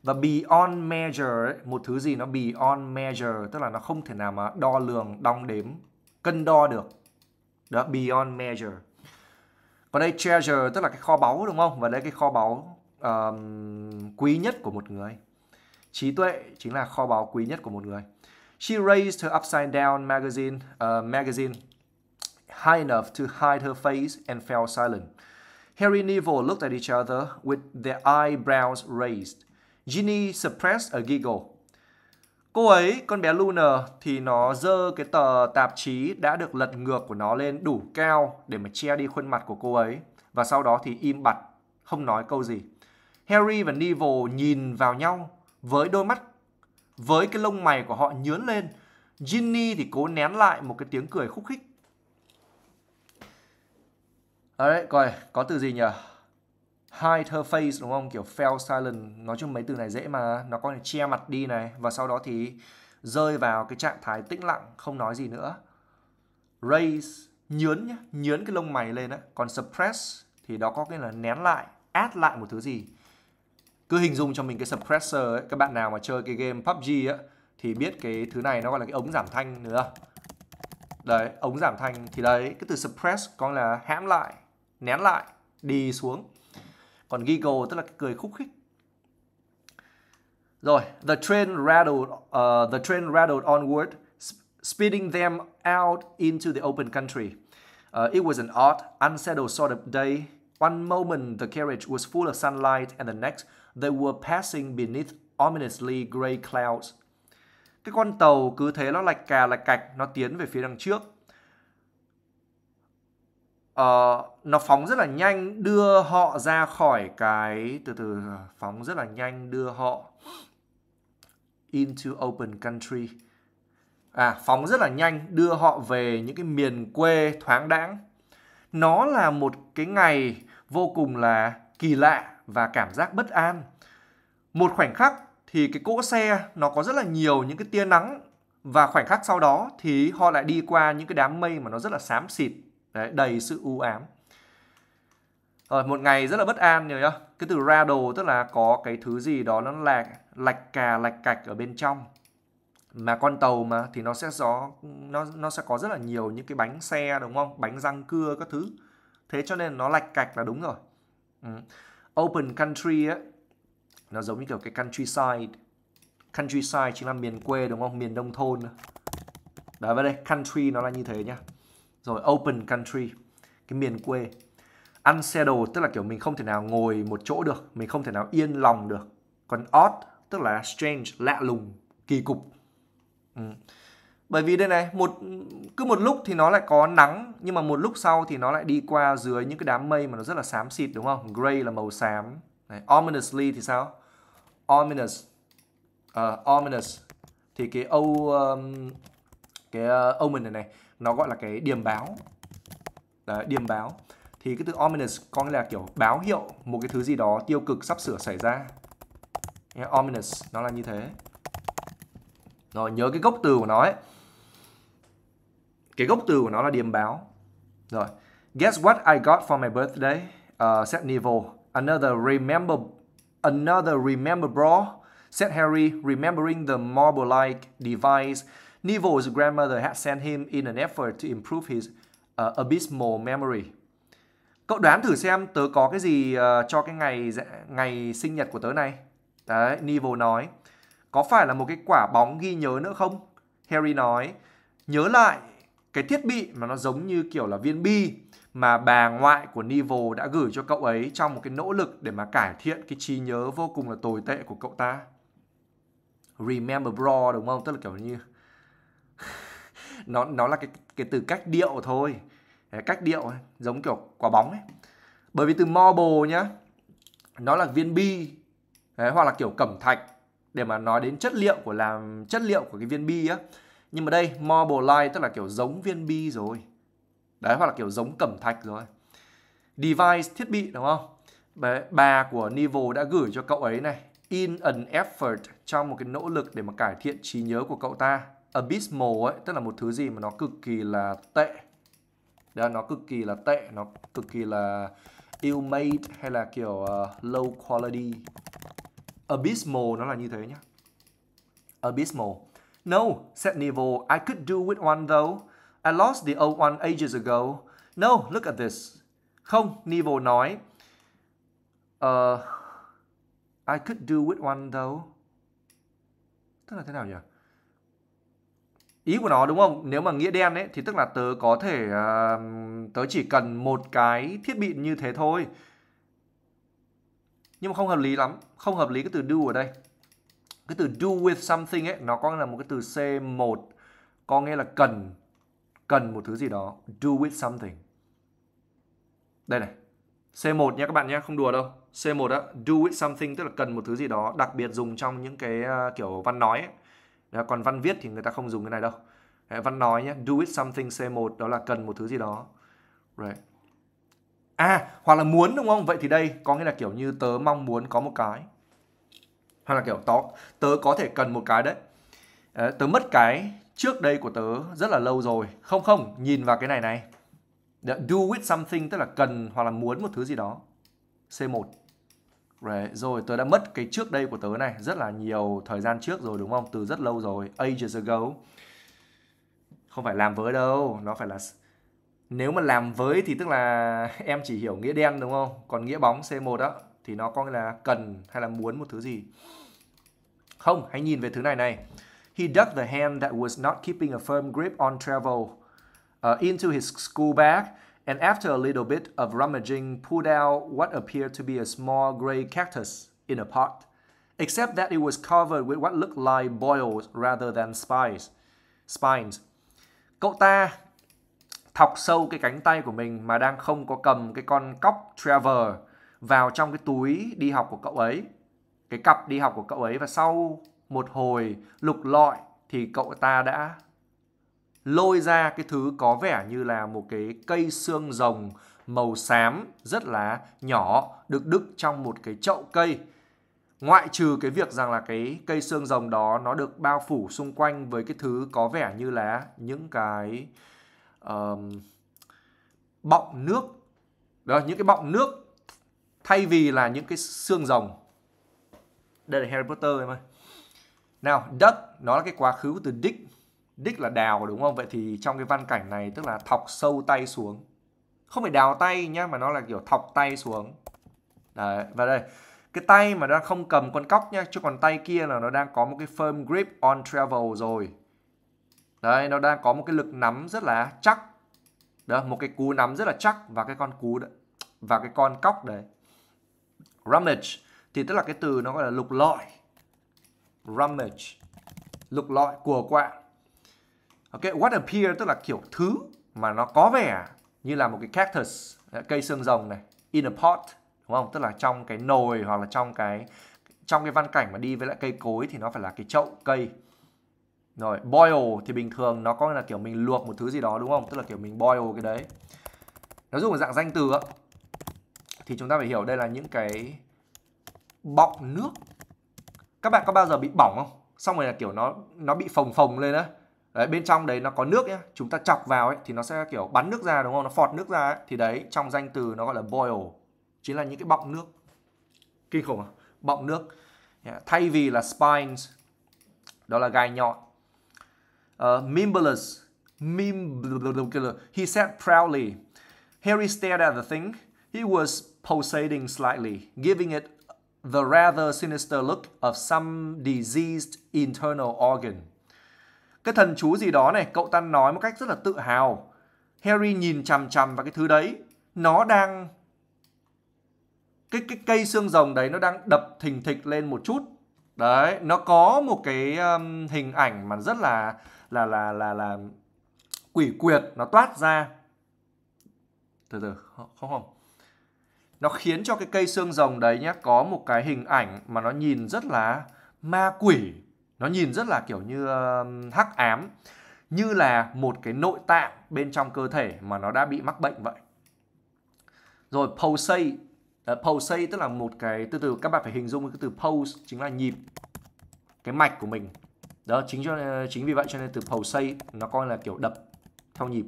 Và beyond measure, ấy, một thứ gì nó beyond measure, tức là nó không thể nào mà đo lường, đong đếm, cân đo được. Đó, beyond measure còn đây treasure tức là cái kho báu đúng không và đây cái kho báu um, quý nhất của một người trí tuệ chính là kho báu quý nhất của một người she raised her upside down magazine uh, magazine high enough to hide her face and fell silent Harry Neville looked at each other with their eyebrows raised. Ginny suppressed a giggle. Cô ấy, con bé Luna thì nó dơ cái tờ tạp chí đã được lật ngược của nó lên đủ cao để mà che đi khuôn mặt của cô ấy. Và sau đó thì im bặt, không nói câu gì. Harry và Neville nhìn vào nhau với đôi mắt, với cái lông mày của họ nhướn lên. Ginny thì cố nén lại một cái tiếng cười khúc khích. Đấy, coi, có từ gì nhỉ? hide her face đúng không kiểu fell silent nói chung mấy từ này dễ mà nó có thể che mặt đi này và sau đó thì rơi vào cái trạng thái tĩnh lặng không nói gì nữa raise nhướn nhá nhướn cái lông mày lên á còn suppress thì đó có cái là nén lại add lại một thứ gì cứ hình dung cho mình cái suppressor ấy các bạn nào mà chơi cái game PUBG á thì biết cái thứ này nó gọi là cái ống giảm thanh nữa đấy ống giảm thanh thì đấy cái từ suppress có là hãm lại nén lại đi xuống còn giggle tức là cái cười khúc khích rồi the train rattled uh, the train rattled onward speeding them out into the open country uh, it was an odd unsettled sort of day one moment the carriage was full of sunlight and the next they were passing beneath ominously grey clouds cái con tàu cứ thế nó lạch cà lạch cạch nó tiến về phía đằng trước Ờ, nó phóng rất là nhanh đưa họ ra khỏi cái từ từ phóng rất là nhanh đưa họ into open country à phóng rất là nhanh đưa họ về những cái miền quê thoáng đãng nó là một cái ngày vô cùng là kỳ lạ và cảm giác bất an một khoảnh khắc thì cái cỗ xe nó có rất là nhiều những cái tia nắng và khoảnh khắc sau đó thì họ lại đi qua những cái đám mây mà nó rất là xám xịt Đấy, đầy sự u ám rồi một ngày rất là bất an rồi nhá cái từ rattle tức là có cái thứ gì đó nó lạch lạch cà lạch cạch ở bên trong mà con tàu mà thì nó sẽ gió nó nó sẽ có rất là nhiều những cái bánh xe đúng không bánh răng cưa các thứ thế cho nên nó lạch cạch là đúng rồi ừ. open country á nó giống như kiểu cái countryside countryside chính là miền quê đúng không miền nông thôn đấy vào đây country nó là như thế nhá rồi open country cái miền quê ăn xe đồ tức là kiểu mình không thể nào ngồi một chỗ được mình không thể nào yên lòng được còn odd tức là strange lạ lùng kỳ cục ừ. bởi vì đây này một cứ một lúc thì nó lại có nắng nhưng mà một lúc sau thì nó lại đi qua dưới những cái đám mây mà nó rất là xám xịt đúng không gray là màu xám Đấy, ominously thì sao ominous uh, ominous thì cái o um, cái uh, omen này này nó gọi là cái điểm báo Đấy, điềm báo thì cái từ ominous có nghĩa là kiểu báo hiệu một cái thứ gì đó tiêu cực sắp sửa xảy ra yeah, ominous nó là như thế rồi nhớ cái gốc từ của nó ấy cái gốc từ của nó là điểm báo rồi guess what I got for my birthday uh, said Neville another remember another remember bro said Harry remembering the marble-like device Neville's grandmother had sent him in an effort to improve his uh, abysmal memory. Cậu đoán thử xem tớ có cái gì uh, cho cái ngày ngày sinh nhật của tớ này. Đấy, Neville nói. Có phải là một cái quả bóng ghi nhớ nữa không? Harry nói. Nhớ lại cái thiết bị mà nó giống như kiểu là viên bi mà bà ngoại của Neville đã gửi cho cậu ấy trong một cái nỗ lực để mà cải thiện cái trí nhớ vô cùng là tồi tệ của cậu ta. Remember Bro đúng không? Tức là kiểu như nó nó là cái cái từ cách điệu thôi cách điệu giống kiểu quả bóng ấy bởi vì từ marble nhá nó là viên bi đấy, hoặc là kiểu cẩm thạch để mà nói đến chất liệu của làm chất liệu của cái viên bi á nhưng mà đây marble light tức là kiểu giống viên bi rồi đấy hoặc là kiểu giống cẩm thạch rồi device thiết bị đúng không bà của Nivel đã gửi cho cậu ấy này in an effort trong một cái nỗ lực để mà cải thiện trí nhớ của cậu ta abysmal ấy, tức là một thứ gì mà nó cực kỳ là tệ. Đó, nó cực kỳ là tệ, nó cực kỳ là ill made hay là kiểu uh, low quality. Abysmal nó là như thế nhá. Abysmal. No, said Neville, I could do with one though. I lost the old one ages ago. No, look at this. Không, Neville nói. Uh, I could do with one though. Tức là thế nào nhỉ? ý của nó đúng không nếu mà nghĩa đen ấy thì tức là tớ có thể uh, tớ chỉ cần một cái thiết bị như thế thôi nhưng mà không hợp lý lắm không hợp lý cái từ do ở đây cái từ do with something ấy nó có là một cái từ C1 có nghĩa là cần cần một thứ gì đó do with something đây này C1 nha các bạn nhé không đùa đâu C1 á do with something tức là cần một thứ gì đó đặc biệt dùng trong những cái uh, kiểu văn nói ấy Đấy, còn văn viết thì người ta không dùng cái này đâu Đấy, văn nói nhé do it something c1 đó là cần một thứ gì đó right. à hoặc là muốn đúng không vậy thì đây có nghĩa là kiểu như tớ mong muốn có một cái hoặc là kiểu tớ tớ có thể cần một cái đấy à, tớ mất cái trước đây của tớ rất là lâu rồi không không nhìn vào cái này này do with something tức là cần hoặc là muốn một thứ gì đó c1 rồi tớ đã mất cái trước đây của tớ này rất là nhiều thời gian trước rồi đúng không từ rất lâu rồi ages ago không phải làm với đâu nó phải là nếu mà làm với thì tức là em chỉ hiểu nghĩa đen đúng không còn nghĩa bóng c1 đó thì nó có nghĩa là cần hay là muốn một thứ gì không hãy nhìn về thứ này này he ducked the hand that was not keeping a firm grip on travel uh, into his school bag and after a little bit of rummaging, pulled out what appeared to be a small gray cactus in a pot, except that it was covered with what looked like boils rather than spines. spines. Cậu ta thọc sâu cái cánh tay của mình mà đang không có cầm cái con cóc Trevor vào trong cái túi đi học của cậu ấy, cái cặp đi học của cậu ấy và sau một hồi lục lọi thì cậu ta đã lôi ra cái thứ có vẻ như là một cái cây xương rồng màu xám rất là nhỏ được đựng trong một cái chậu cây ngoại trừ cái việc rằng là cái cây xương rồng đó nó được bao phủ xung quanh với cái thứ có vẻ như là những cái um, bọng nước đó những cái bọng nước thay vì là những cái xương rồng đây là Harry Potter em ơi nào đất nó là cái quá khứ từ Dick đích là đào đúng không vậy thì trong cái văn cảnh này tức là thọc sâu tay xuống không phải đào tay nhá mà nó là kiểu thọc tay xuống đấy và đây cái tay mà nó không cầm con cóc nhá chứ còn tay kia là nó đang có một cái firm grip on travel rồi đấy nó đang có một cái lực nắm rất là chắc đó một cái cú nắm rất là chắc và cái con cú đấy, và cái con cóc đấy rummage thì tức là cái từ nó gọi là lục lọi rummage lục lọi của quạng Ok, what appear tức là kiểu thứ mà nó có vẻ như là một cái cactus, cây xương rồng này, in a pot, đúng không? Tức là trong cái nồi hoặc là trong cái trong cái văn cảnh mà đi với lại cây cối thì nó phải là cái chậu cây. Rồi, boil thì bình thường nó có là kiểu mình luộc một thứ gì đó đúng không? Tức là kiểu mình boil cái đấy. Nó dùng ở dạng danh từ á. Thì chúng ta phải hiểu đây là những cái bọng nước. Các bạn có bao giờ bị bỏng không? Xong rồi là kiểu nó nó bị phồng phồng lên á đấy bên trong đấy nó có nước nhá chúng ta chọc vào ấy thì nó sẽ kiểu bắn nước ra đúng không nó phọt nước ra ấy. thì đấy trong danh từ nó gọi là boil chính là những cái bọng nước kinh khủng à bọng nước thay vì là spines đó là gai nhọn uh, ờ, Mimbleless Mim he said proudly Harry stared at the thing he was pulsating slightly giving it the rather sinister look of some diseased internal organ cái thần chú gì đó này, cậu ta nói một cách rất là tự hào. Harry nhìn chằm chằm vào cái thứ đấy. Nó đang... Cái, cái cây xương rồng đấy nó đang đập thình thịch lên một chút. Đấy, nó có một cái um, hình ảnh mà rất là là là là là quỷ quyệt nó toát ra. Từ từ, không không. Nó khiến cho cái cây xương rồng đấy nhá có một cái hình ảnh mà nó nhìn rất là ma quỷ nó nhìn rất là kiểu như uh, hắc ám như là một cái nội tạng bên trong cơ thể mà nó đã bị mắc bệnh vậy rồi pulse uh, ờ, pulsate tức là một cái từ từ các bạn phải hình dung cái từ pulse chính là nhịp cái mạch của mình đó chính cho chính vì vậy cho nên từ pulse nó coi là kiểu đập theo nhịp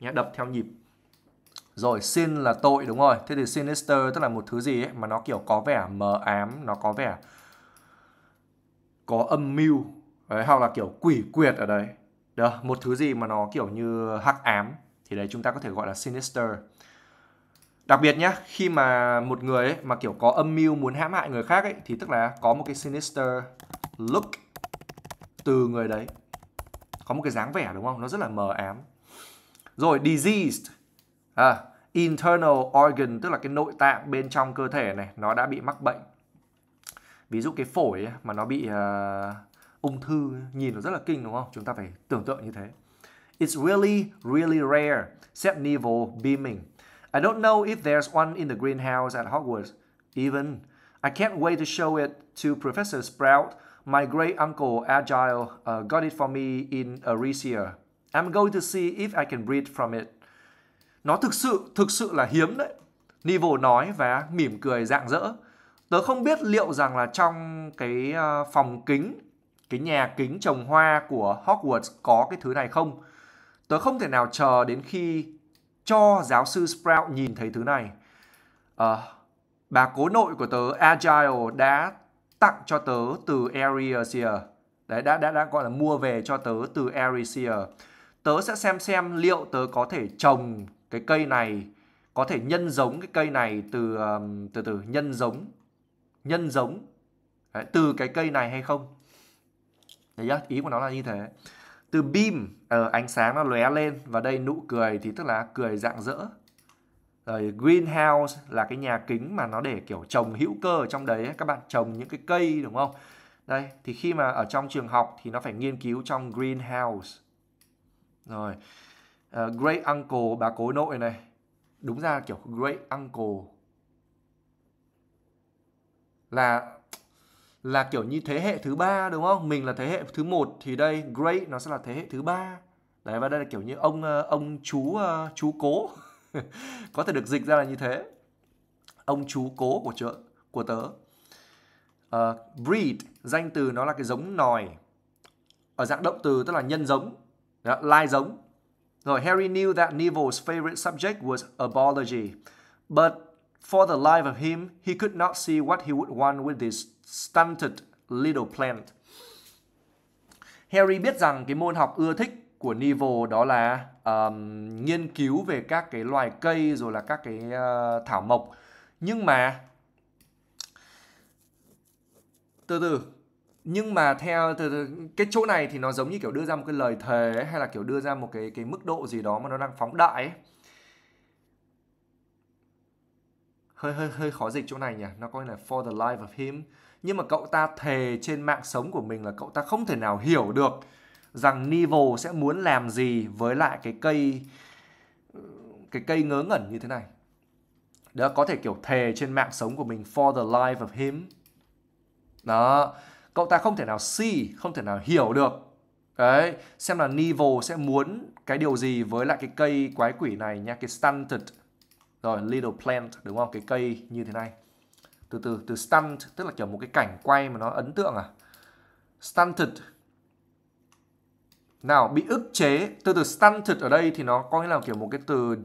nhé đập theo nhịp rồi sin là tội đúng rồi thế thì sinister tức là một thứ gì ấy mà nó kiểu có vẻ mờ ám nó có vẻ uh, có âm mưu đấy, hoặc là kiểu quỷ quyệt ở đấy đó một thứ gì mà nó kiểu như hắc ám thì đấy chúng ta có thể gọi là sinister đặc biệt nhá khi mà một người ấy, mà kiểu có âm mưu muốn hãm hại người khác ấy thì tức là có một cái sinister look từ người đấy có một cái dáng vẻ đúng không nó rất là mờ ám rồi diseased à, internal organ tức là cái nội tạng bên trong cơ thể này nó đã bị mắc bệnh ví dụ cái phổi ấy, mà nó bị uh, ung thư nhìn nó rất là kinh đúng không chúng ta phải tưởng tượng như thế It's really, really rare, said Neville, beaming. I don't know if there's one in the greenhouse at Hogwarts, even. I can't wait to show it to Professor Sprout. My great uncle Agile uh, got it for me in Aricia. I'm going to see if I can breed from it. Nó thực sự, thực sự là hiếm đấy. Neville nói và mỉm cười rạng rỡ tớ không biết liệu rằng là trong cái ờ, phòng kính cái nhà kính trồng hoa của Hogwarts có cái thứ này không tớ không thể nào chờ đến khi cho giáo sư Sprout nhìn thấy thứ này à, bà cố nội của tớ Agile đã tặng cho tớ từ Ariasia đấy đã đã đã gọi là mua về cho tớ từ Ariasia tớ sẽ xem xem liệu tớ có thể trồng cái cây này có thể nhân giống cái cây này từ từ từ nhân giống nhân giống đấy, từ cái cây này hay không đấy nhá ý của nó là như thế từ beam ở ờ, ánh sáng nó lóe lên và đây nụ cười thì tức là cười dạng dỡ. rồi greenhouse là cái nhà kính mà nó để kiểu trồng hữu cơ ở trong đấy các bạn trồng những cái cây đúng không đây thì khi mà ở trong trường học thì nó phải nghiên cứu trong greenhouse rồi uh, great uncle bà cố nội này đúng ra kiểu great uncle là là kiểu như thế hệ thứ ba đúng không? Mình là thế hệ thứ một thì đây great nó sẽ là thế hệ thứ ba. Đấy và đây là kiểu như ông ờ, ông chú ờ, chú cố. có thể được dịch ra là như thế. Ông chú cố của chợ của tớ. Uh, breed danh từ nó là cái giống nòi ở dạng động từ tức là nhân giống đó, lai giống rồi Harry knew that Neville's favorite subject was biology, but For the life of him, he could not see what he would want with this stunted little plant. Harry biết rằng cái môn học ưa thích của Neville đó là um, nghiên cứu về các cái loài cây rồi là các cái uh, thảo mộc. Nhưng mà từ từ nhưng mà theo từ, từ, cái chỗ này thì nó giống như kiểu đưa ra một cái lời thề ấy, hay là kiểu đưa ra một cái cái mức độ gì đó mà nó đang phóng đại ấy. hơi hơi hơi khó dịch chỗ này nhỉ nó coi là for the life of him nhưng mà cậu ta thề trên mạng sống của mình là cậu ta không thể nào hiểu được rằng Neville sẽ muốn làm gì với lại cái cây cái cây ngớ ngẩn như thế này đó có thể kiểu thề trên mạng sống của mình for the life of him đó cậu ta không thể nào see không thể nào hiểu được đấy xem là Neville sẽ muốn cái điều gì với lại cái cây quái quỷ này nha cái stunted rồi little plant đúng không? Cái cây như thế này. Từ từ từ stunt tức là kiểu một cái cảnh quay mà nó ấn tượng à. Stunted. Nào bị ức chế, từ từ stunted ở đây thì nó có nghĩa là kiểu một cái từ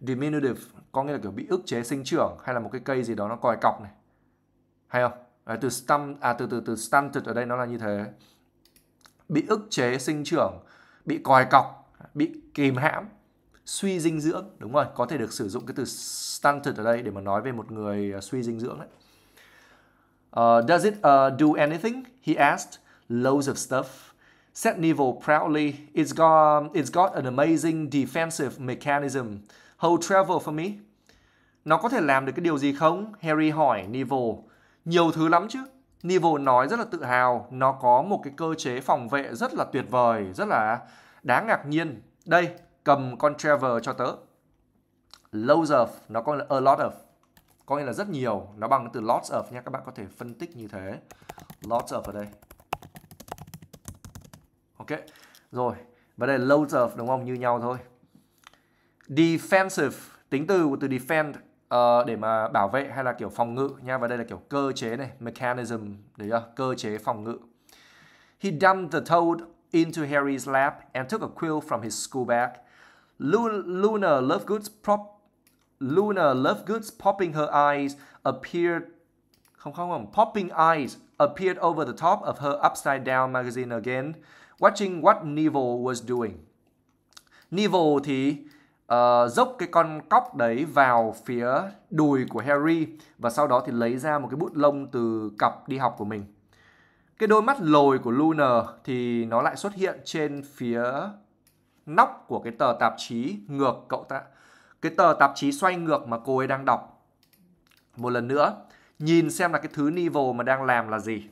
diminutive có nghĩa là kiểu bị ức chế sinh trưởng hay là một cái cây gì đó nó còi cọc này. Hay không? Đấy, từ stum à từ từ từ stunted ở đây nó là như thế. Bị ức chế sinh trưởng, bị còi cọc, bị kìm hãm suy dinh dưỡng đúng rồi có thể được sử dụng cái từ stunted ở đây để mà nói về một người à, suy dinh dưỡng đấy uh, does it uh, do anything he asked loads of stuff said Neville proudly it's got it's got an amazing defensive mechanism how travel for me nó có thể làm được cái điều gì không Harry hỏi Neville nhiều thứ lắm chứ Neville nói rất là tự hào nó có một cái cơ chế phòng vệ rất là tuyệt vời rất là đáng ngạc nhiên đây cầm con Trevor cho tớ. Loads of, nó có a lot of, có nghĩa là rất nhiều. Nó bằng từ lots of nha, các bạn có thể phân tích như thế. Lots of ở đây. Ok, rồi. Và đây loads of đúng không? Như nhau thôi. Defensive, tính từ của từ defend uh, để mà bảo vệ hay là kiểu phòng ngự nha. Và đây là kiểu cơ chế này, mechanism, đấy chưa? Cơ chế phòng ngự. He dumped the toad into Harry's lap and took a quill from his school bag. Luna Lovegood's prop Luna Lovegood's popping her eyes appeared không không không popping eyes appeared over the top of her upside down magazine again watching what Neville was doing. Neville thì uh, dốc cái con cóc đấy vào phía đùi của Harry và sau đó thì lấy ra một cái bút lông từ cặp đi học của mình. Cái đôi mắt lồi của Luna thì nó lại xuất hiện trên phía nóc của cái tờ tạp chí ngược cậu ta cái tờ tạp chí xoay ngược mà cô ấy đang đọc một lần nữa nhìn xem là cái thứ nivo mà đang làm là gì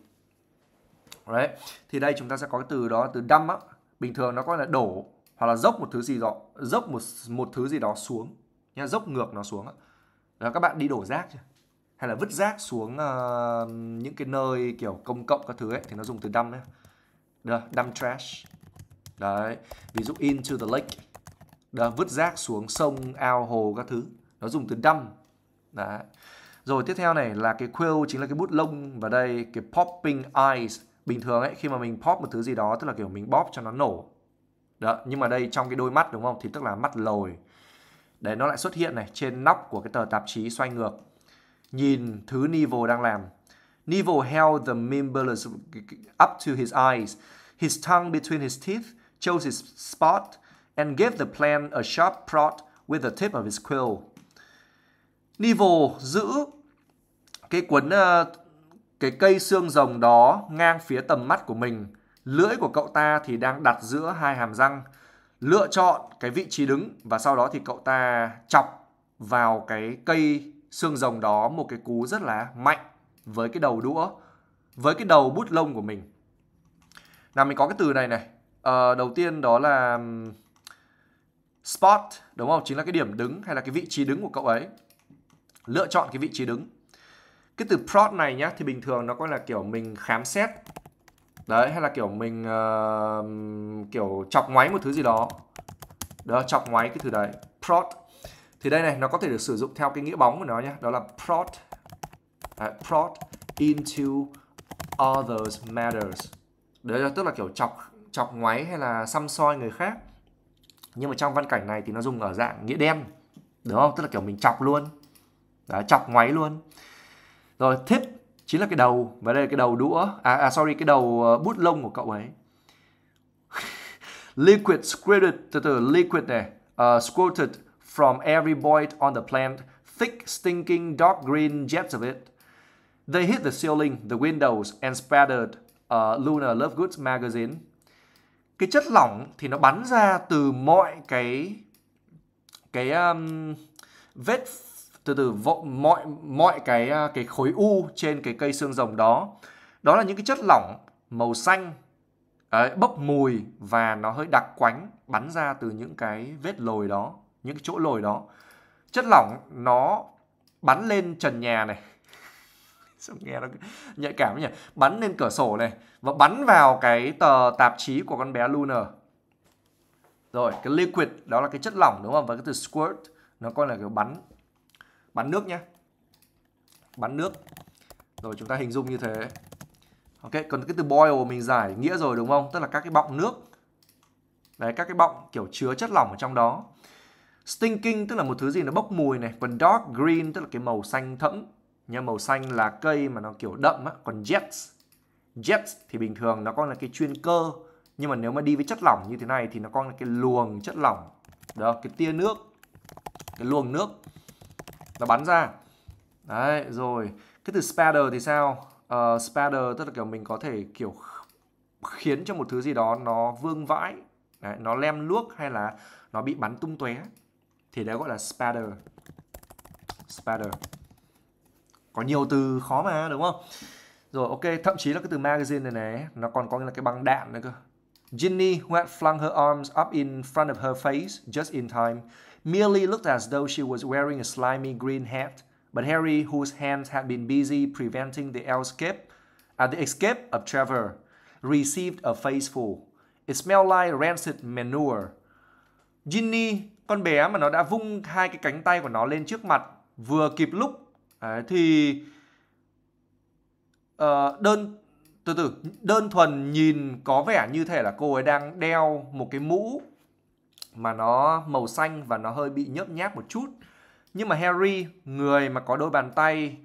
đấy thì đây chúng ta sẽ có cái từ đó từ đâm á bình thường nó có là đổ hoặc là dốc một thứ gì đó dốc một một thứ gì đó xuống nhá dốc ngược nó xuống là các bạn đi đổ rác chưa hay là vứt rác xuống uh, những cái nơi kiểu công cộng các thứ ấy thì nó dùng từ đâm đấy được đâm trash đấy ví dụ into the lake đó, vứt rác xuống sông ao hồ các thứ nó dùng từ dump đấy rồi tiếp theo này là cái quill chính là cái bút lông và đây cái popping eyes bình thường ấy khi mà mình pop một thứ gì đó tức là kiểu mình bóp cho nó nổ đó nhưng mà đây trong cái đôi mắt đúng không thì tức là mắt lồi đấy nó lại xuất hiện này trên nóc của cái tờ tạp chí xoay ngược nhìn thứ Nivo đang làm Nivo held the mimblers up to his eyes his tongue between his teeth chose his spot, and gave the plant a sharp prod with the tip of his quill. Neville giữ cái quấn uh, ờ, cái cây xương rồng đó ngang phía tầm mắt của mình. Lưỡi của cậu ta thì đang đặt giữa hai hàm răng. Lựa chọn cái vị trí đứng và sau đó thì cậu ta chọc vào cái cây xương rồng đó một cái cú rất là mạnh với cái đầu đũa, với cái đầu bút lông của mình. Nào mình có cái từ này này, Ờ, đầu tiên đó là spot đúng không? Chính là cái điểm đứng hay là cái vị trí đứng của cậu ấy. Lựa chọn cái vị trí đứng. Cái từ prod này nhá thì bình thường nó coi là kiểu mình khám xét. Đấy hay là kiểu mình uh, kiểu chọc ngoáy một thứ gì đó. Đó chọc ngoáy cái thứ đấy. Prod. Thì đây này nó có thể được sử dụng theo cái nghĩa bóng của nó nhá, đó là prod à, prod into others matters. Đấy tức là kiểu chọc chọc ngoáy hay là xăm soi người khác nhưng mà trong văn cảnh này thì nó dùng ở dạng nghĩa đen đúng không tức là kiểu mình chọc luôn Đó, chọc ngoáy luôn rồi thiết chính là cái đầu và đây là cái đầu đũa à, à sorry cái đầu ờ, bút lông của cậu ấy liquid squirted từ từ liquid này uh, squirted from every void on the plant thick stinking dark green jets of it they hit the ceiling the windows and spattered uh, Luna Lovegood's magazine cái chất lỏng thì nó bắn ra từ mọi cái cái um, vết từ từ mọi mọi cái à, cái khối u trên cái cây xương rồng đó đó là những cái chất lỏng màu xanh ấy, bốc mùi và nó hơi đặc quánh bắn ra từ những cái vết lồi đó những cái chỗ lồi đó chất lỏng nó bắn lên trần nhà này nghe nó nhạy cảm nhỉ bắn lên cửa sổ này và bắn vào cái tờ tạp chí của con bé Lunar rồi cái liquid đó là cái chất lỏng đúng không và cái từ squirt nó coi là kiểu bắn bắn nước nhé bắn nước rồi chúng ta hình dung như thế ok còn cái từ boil mình giải nghĩa rồi đúng không tức là các cái bọng nước đấy các cái bọng kiểu chứa chất lỏng ở trong đó stinking tức là một thứ gì nó bốc mùi này còn dark green tức là cái màu xanh thẫm Nha, màu xanh là cây mà nó kiểu đậm á. Còn jets, jets thì bình thường nó con là cái chuyên cơ. Nhưng mà nếu mà đi với chất lỏng như thế này thì nó con là cái luồng chất lỏng. Đó, cái tia nước, cái luồng nước nó bắn ra. Đấy, rồi. Cái từ spatter thì sao? Uh, ờ, spatter tức là kiểu mình có thể kiểu khiến cho một thứ gì đó nó vương vãi, đấy, nó lem luốc hay là nó bị bắn tung tóe thì đấy gọi là spatter. Spatter có nhiều từ khó mà đúng không rồi ok thậm chí là cái từ magazine này này nó còn có nghĩa là cái băng đạn nữa cơ Ginny, who had flung her arms up in front of her face just in time, merely looked as though she was wearing a slimy green hat. But Harry, whose hands had been busy preventing the escape, uh, the escape of Trevor, received a faceful. It smelled like rancid manure. Ginny, con bé mà nó đã vung hai cái cánh tay của nó lên trước mặt, vừa kịp lúc Đấy, thì uh, đơn từ từ đơn thuần nhìn có vẻ như thể là cô ấy đang đeo một cái mũ mà nó màu xanh và nó hơi bị nhớp nháp một chút. Nhưng mà Harry, người mà có đôi bàn tay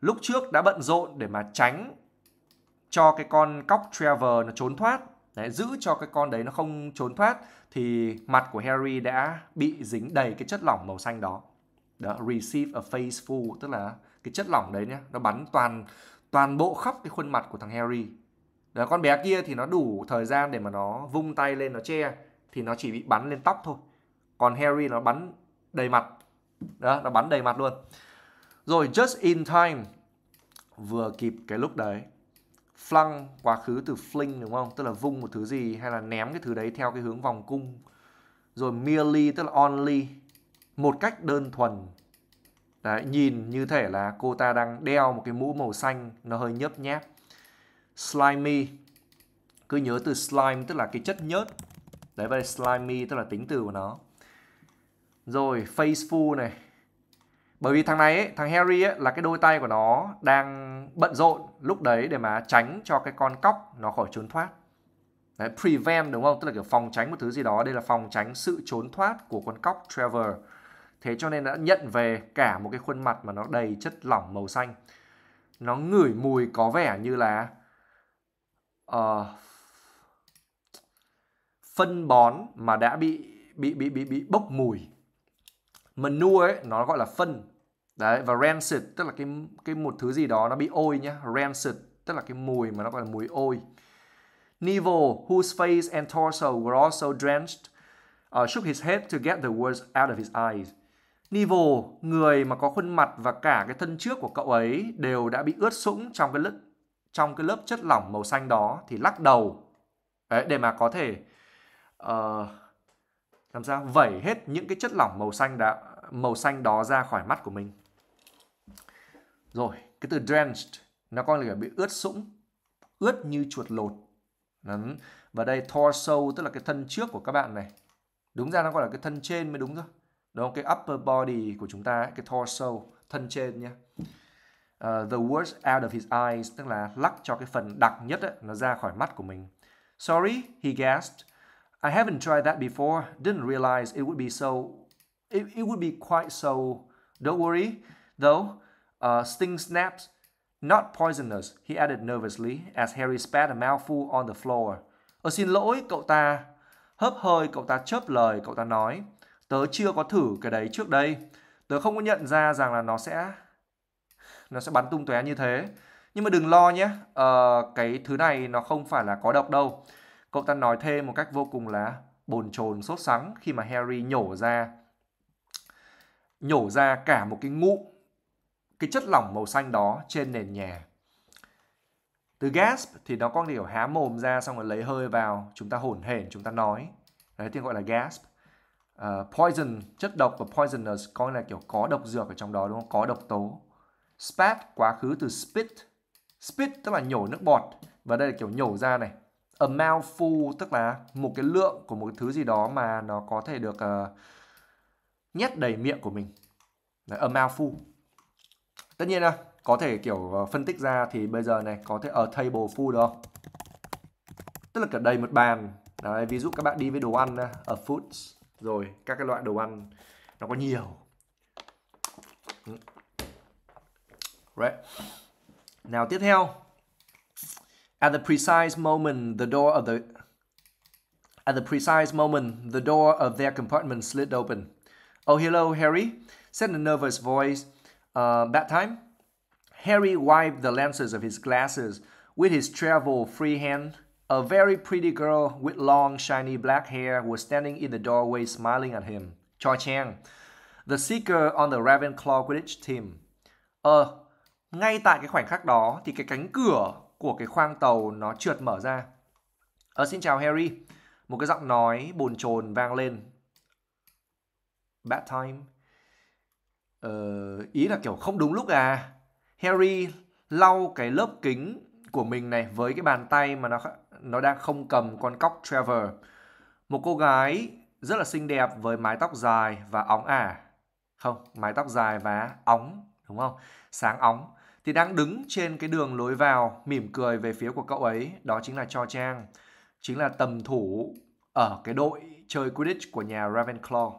lúc trước đã bận rộn để mà tránh cho cái con cóc Trevor nó trốn thoát, để giữ cho cái con đấy nó không trốn thoát thì mặt của Harry đã bị dính đầy cái chất lỏng màu xanh đó đó receive a face full tức là cái chất lỏng đấy nhá nó bắn toàn toàn bộ khắp cái khuôn mặt của thằng Harry đó, con bé kia thì nó đủ thời gian để mà nó vung tay lên nó che thì nó chỉ bị bắn lên tóc thôi còn Harry nó bắn đầy mặt đó nó bắn đầy mặt luôn rồi just in time vừa kịp cái lúc đấy flung quá khứ từ fling đúng không tức là vung một thứ gì hay là ném cái thứ đấy theo cái hướng vòng cung rồi merely tức là only một cách đơn thuần Đấy, nhìn như thể là cô ta đang đeo một cái mũ màu xanh nó hơi nhấp nháp. Slimy. Cứ nhớ từ slime tức là cái chất nhớt. Đấy vậy slimy tức là tính từ của nó. Rồi faceful này. Bởi vì thằng này ấy, thằng Harry ấy, là cái đôi tay của nó đang bận rộn lúc đấy để mà tránh cho cái con cóc nó khỏi trốn thoát. Đấy, prevent đúng không? Tức là kiểu phòng tránh một thứ gì đó. Đây là phòng tránh sự trốn thoát của con cóc Trevor. Thế cho nên đã nhận về cả một cái khuôn mặt mà nó đầy chất lỏng màu xanh. Nó ngửi mùi có vẻ như là uh, phân bón mà đã bị bị bị bị bị bốc mùi. Manure ấy nó gọi là phân. Đấy và rancid tức là cái cái một thứ gì đó nó bị ôi nhá, rancid tức là cái mùi mà nó gọi là mùi ôi. Neville, whose face and torso were also drenched, uh, shook his head to get the words out of his eyes. Nivel, người mà có khuôn mặt và cả cái thân trước của cậu ấy đều đã bị ướt sũng trong cái lớp trong cái lớp chất lỏng màu xanh đó thì lắc đầu Đấy, để mà có thể uh, làm sao vẩy hết những cái chất lỏng màu xanh đã màu xanh đó ra khỏi mắt của mình. Rồi, cái từ drenched nó có nghĩa là bị ướt sũng, ướt như chuột lột. Đấy. Và đây torso tức là cái thân trước của các bạn này. Đúng ra nó gọi là cái thân trên mới đúng thôi đúng không? cái upper body của chúng ta ấy, cái torso thân trên nhé uh, ờ, the words out of his eyes tức là lắc cho cái phần đặc nhất ấy, nó ra khỏi mắt của mình sorry he gasped I haven't tried that before didn't realize it would be so it, it would be quite so don't worry though uh, sting snaps not poisonous he added nervously as Harry spat a mouthful on the floor Ờ xin lỗi cậu ta Hấp hơi cậu ta chớp lời cậu ta nói tớ chưa có thử cái đấy trước đây tớ không có nhận ra rằng là nó sẽ nó sẽ bắn tung tóe như thế nhưng mà đừng lo nhé à, cái thứ này nó không phải là có độc đâu cậu ta nói thêm một cách vô cùng là bồn chồn sốt sắng khi mà harry nhổ ra nhổ ra cả một cái ngụm cái chất lỏng màu xanh đó trên nền nhà từ gasp thì nó có kiểu há mồm ra xong rồi lấy hơi vào chúng ta hổn hển chúng ta nói đấy tiếng gọi là gasp uh, poison chất độc và poisonous có là kiểu có độc dược ở trong đó đúng không có độc tố spat quá khứ từ spit spit tức là nhổ nước bọt và đây là kiểu nhổ ra này amount full tức là một cái lượng của một cái thứ gì đó mà nó có thể được uh, nhét đầy miệng của mình Đấy, amount full tất nhiên là có thể kiểu ờ, phân tích ra thì bây giờ này có thể ở table full được không tức là cả đầy một bàn Đấy, ví dụ các bạn đi với đồ ăn ở foods rồi các cái loại đồ ăn nó có nhiều right nào tiếp theo at the precise moment the door of the at the precise moment the door of their compartment slid open oh hello harry said a nervous voice uh, that time harry wiped the lenses of his glasses with his travel free hand A very pretty girl with long, shiny black hair was standing in the doorway smiling at him. Cho Chang, the seeker on the Ravenclaw Quidditch team. Ờ, uh, ngay tại cái khoảnh khắc đó thì cái cánh cửa của cái khoang tàu nó trượt mở ra. Ờ, uh, xin chào Harry. Một cái giọng nói bồn chồn vang lên. Bad time. Ờ, uh, ý là kiểu không đúng lúc à. Harry lau cái lớp kính của mình này với cái bàn tay mà nó nó đang không cầm con cóc Trevor, một cô gái rất là xinh đẹp với mái tóc dài và óng ả. À. Không, mái tóc dài và óng, đúng không? Sáng óng. Thì đang đứng trên cái đường lối vào, mỉm cười về phía của cậu ấy. Đó chính là Cho Trang, chính là tầm thủ ở cái đội chơi Quidditch của nhà Ravenclaw.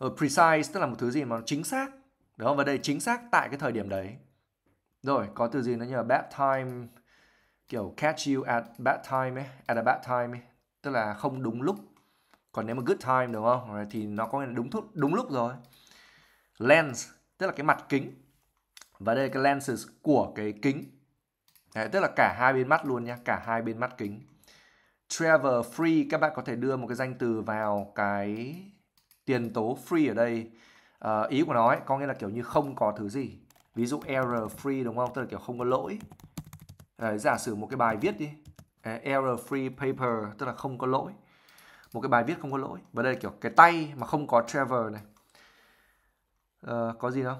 Rồi ờ, precise tức là một thứ gì mà chính xác. Đúng không? Và đây chính xác tại cái thời điểm đấy. Rồi, có từ gì nữa như là bad time, kiểu catch you at bad time ấy, at a bad time ấy, tức là không đúng lúc. Còn nếu mà good time đúng không? Thì nó có nghĩa là đúng thúc, đúng lúc rồi. Lens tức là cái mặt kính. Và đây là cái lenses của cái kính. Đấy, tức là cả hai bên mắt luôn nha, cả hai bên mắt kính. Travel free các bạn có thể đưa một cái danh từ vào cái tiền tố free ở đây. À, ý của nó ấy, có nghĩa là kiểu như không có thứ gì. Ví dụ error free đúng không? Tức là kiểu không có lỗi. Đấy, giả sử một cái bài viết đi à, error free paper tức là không có lỗi một cái bài viết không có lỗi và đây là kiểu cái tay mà không có Trevor này à, có gì không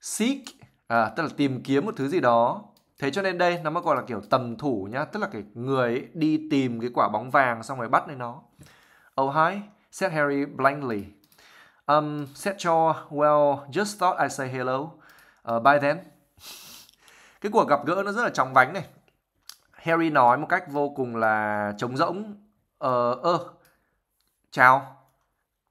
seek à, tức là tìm kiếm một thứ gì đó thế cho nên đây nó mới gọi là kiểu tầm thủ nhá tức là cái người đi tìm cái quả bóng vàng xong rồi bắt lấy nó oh hi said Harry blankly um said Shaw well just thought i say hello uh, ờ, by then cái cuộc gặp gỡ nó rất là chóng vánh này Harry nói một cách vô cùng là trống rỗng ờ ơ chào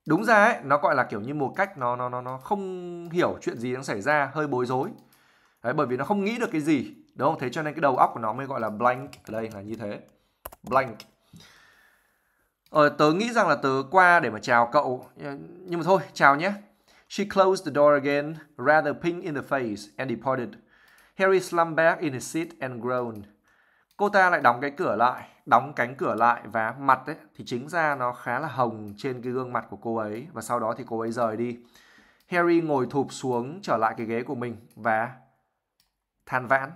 đúng ra ấy, nó gọi là kiểu như một cách nó nó nó nó không hiểu chuyện gì đang xảy ra hơi bối rối đấy bởi vì nó không nghĩ được cái gì đúng không thế cho nên cái đầu óc của nó mới gọi là blank ở đây là như thế blank ờ, tớ nghĩ rằng là tớ qua để mà chào cậu nhưng mà thôi chào nhé she closed the door again rather pink in the face and departed Harry slumbered in his seat and groaned. Cô ta lại đóng cái cửa lại, đóng cánh cửa lại và mặt ấy thì chính ra nó khá là hồng trên cái gương mặt của cô ấy và sau đó thì cô ấy rời đi. Harry ngồi thụp xuống trở lại cái ghế của mình và than vãn.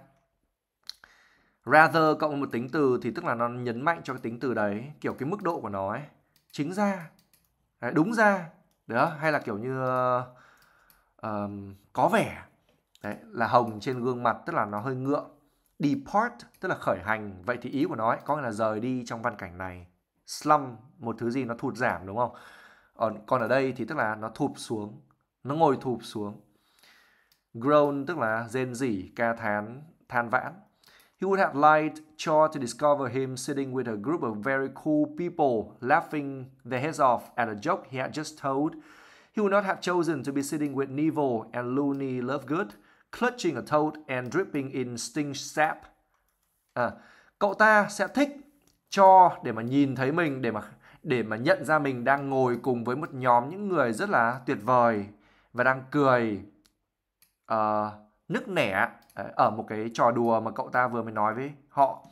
Rather cộng một tính từ thì tức là nó nhấn mạnh cho cái tính từ đấy, kiểu cái mức độ của nó ấy. Chính ra, đúng ra, đó hay là kiểu như uh, có vẻ Đấy, là hồng trên gương mặt tức là nó hơi ngượng. Depart tức là khởi hành. Vậy thì ý của nó ấy, có nghĩa là rời đi trong văn cảnh này. slum một thứ gì nó thụt giảm đúng không? Còn ở đây thì tức là nó thụp xuống, nó ngồi thụp xuống. Groan tức là rên rỉ, ca thán, than vãn. He would have liked Cho to discover him sitting with a group of very cool people, laughing their heads off at a joke he had just told. He would not have chosen to be sitting with Neville and Looney Lovegood, clutching a toad and dripping in sting sap. À, cậu ta sẽ thích cho để mà nhìn thấy mình để mà để mà nhận ra mình đang ngồi cùng với một nhóm những người rất là tuyệt vời và đang cười uh, nức nẻ ờ, ở một cái trò đùa mà cậu ta vừa mới nói với họ.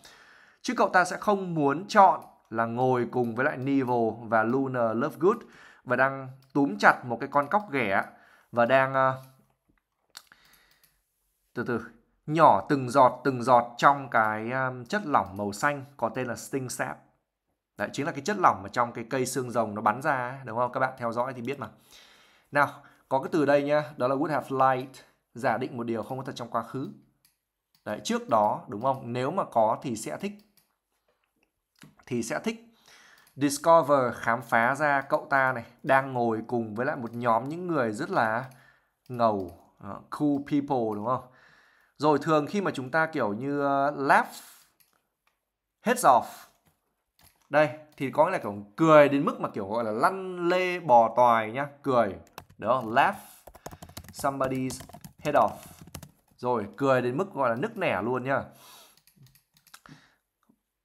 Chứ cậu ta sẽ không muốn chọn là ngồi cùng với lại Neville và Luna Lovegood và đang túm chặt một cái con cóc ghẻ và đang uh, từ từ nhỏ từng giọt từng giọt trong cái um, chất lỏng màu xanh có tên là sting sap đấy chính là cái chất lỏng mà trong cái cây xương rồng nó bắn ra đúng không các bạn theo dõi thì biết mà nào có cái từ đây nhá đó là would have liked giả định một điều không có thật trong quá khứ đấy trước đó đúng không nếu mà có thì sẽ thích thì sẽ thích discover khám phá ra cậu ta này đang ngồi cùng với lại một nhóm những người rất là ngầu ờ, cool people đúng không rồi thường khi mà chúng ta kiểu như laugh heads off đây thì có nghĩa là kiểu cười đến mức mà kiểu gọi là lăn lê bò toài nhá cười đó laugh somebody's head off rồi cười đến mức gọi là nức nẻ luôn nhá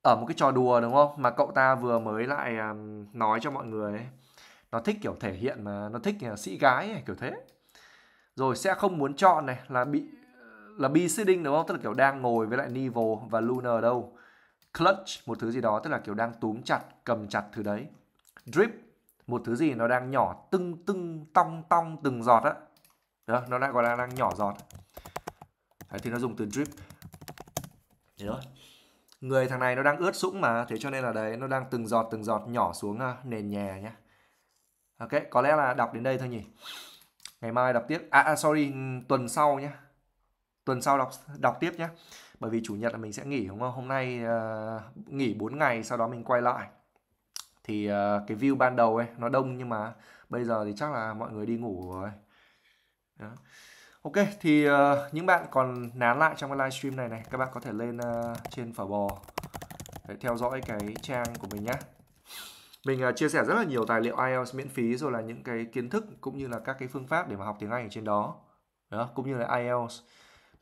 ở một cái trò đùa đúng không mà cậu ta vừa mới lại um, nói cho mọi người ấy. nó thích kiểu thể hiện mà nó thích uh, sĩ gái ấy, kiểu thế rồi sẽ không muốn chọn này là bị là be sitting đúng không? Tức là kiểu đang ngồi với lại Nivel và Luna ở đâu? Clutch, một thứ gì đó, tức là kiểu đang túm chặt, cầm chặt thứ đấy. Drip, một thứ gì nó đang nhỏ tưng tưng tong tong từng giọt á. Đó, nó lại gọi là đang nhỏ giọt. Đấy, thì nó dùng từ drip. Thế thôi. Người thằng này nó đang ướt sũng mà, thế cho nên là đấy, nó đang từng giọt từng giọt nhỏ xuống à, nền nhà nhá. Ok, có lẽ là đọc đến đây thôi nhỉ. Ngày mai đọc tiếp. à, à sorry, tuần sau nhé tuần sau đọc đọc tiếp nhé bởi vì chủ nhật là mình sẽ nghỉ đúng không hôm nay uh, nghỉ 4 ngày sau đó mình quay lại thì uh, cái view ban đầu ấy nó đông nhưng mà bây giờ thì chắc là mọi người đi ngủ rồi đó. ok thì uh, những bạn còn nán lại trong cái livestream này này các bạn có thể lên uh, trên phở bò để theo dõi cái trang của mình nhé mình uh, chia sẻ rất là nhiều tài liệu IELTS miễn phí rồi là những cái kiến thức cũng như là các cái phương pháp để mà học tiếng Anh ở trên đó, đó cũng như là IELTS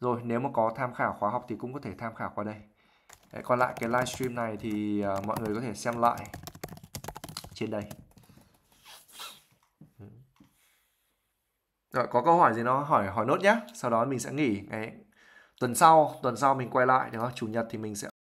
rồi nếu mà có tham khảo khóa học thì cũng có thể tham khảo qua đây. Đấy, còn lại cái livestream này thì uh, mọi người có thể xem lại trên đây. Rồi có câu hỏi gì nó hỏi hỏi nốt nhé. Sau đó mình sẽ nghỉ ngày tuần sau, tuần sau mình quay lại đúng không? Chủ nhật thì mình sẽ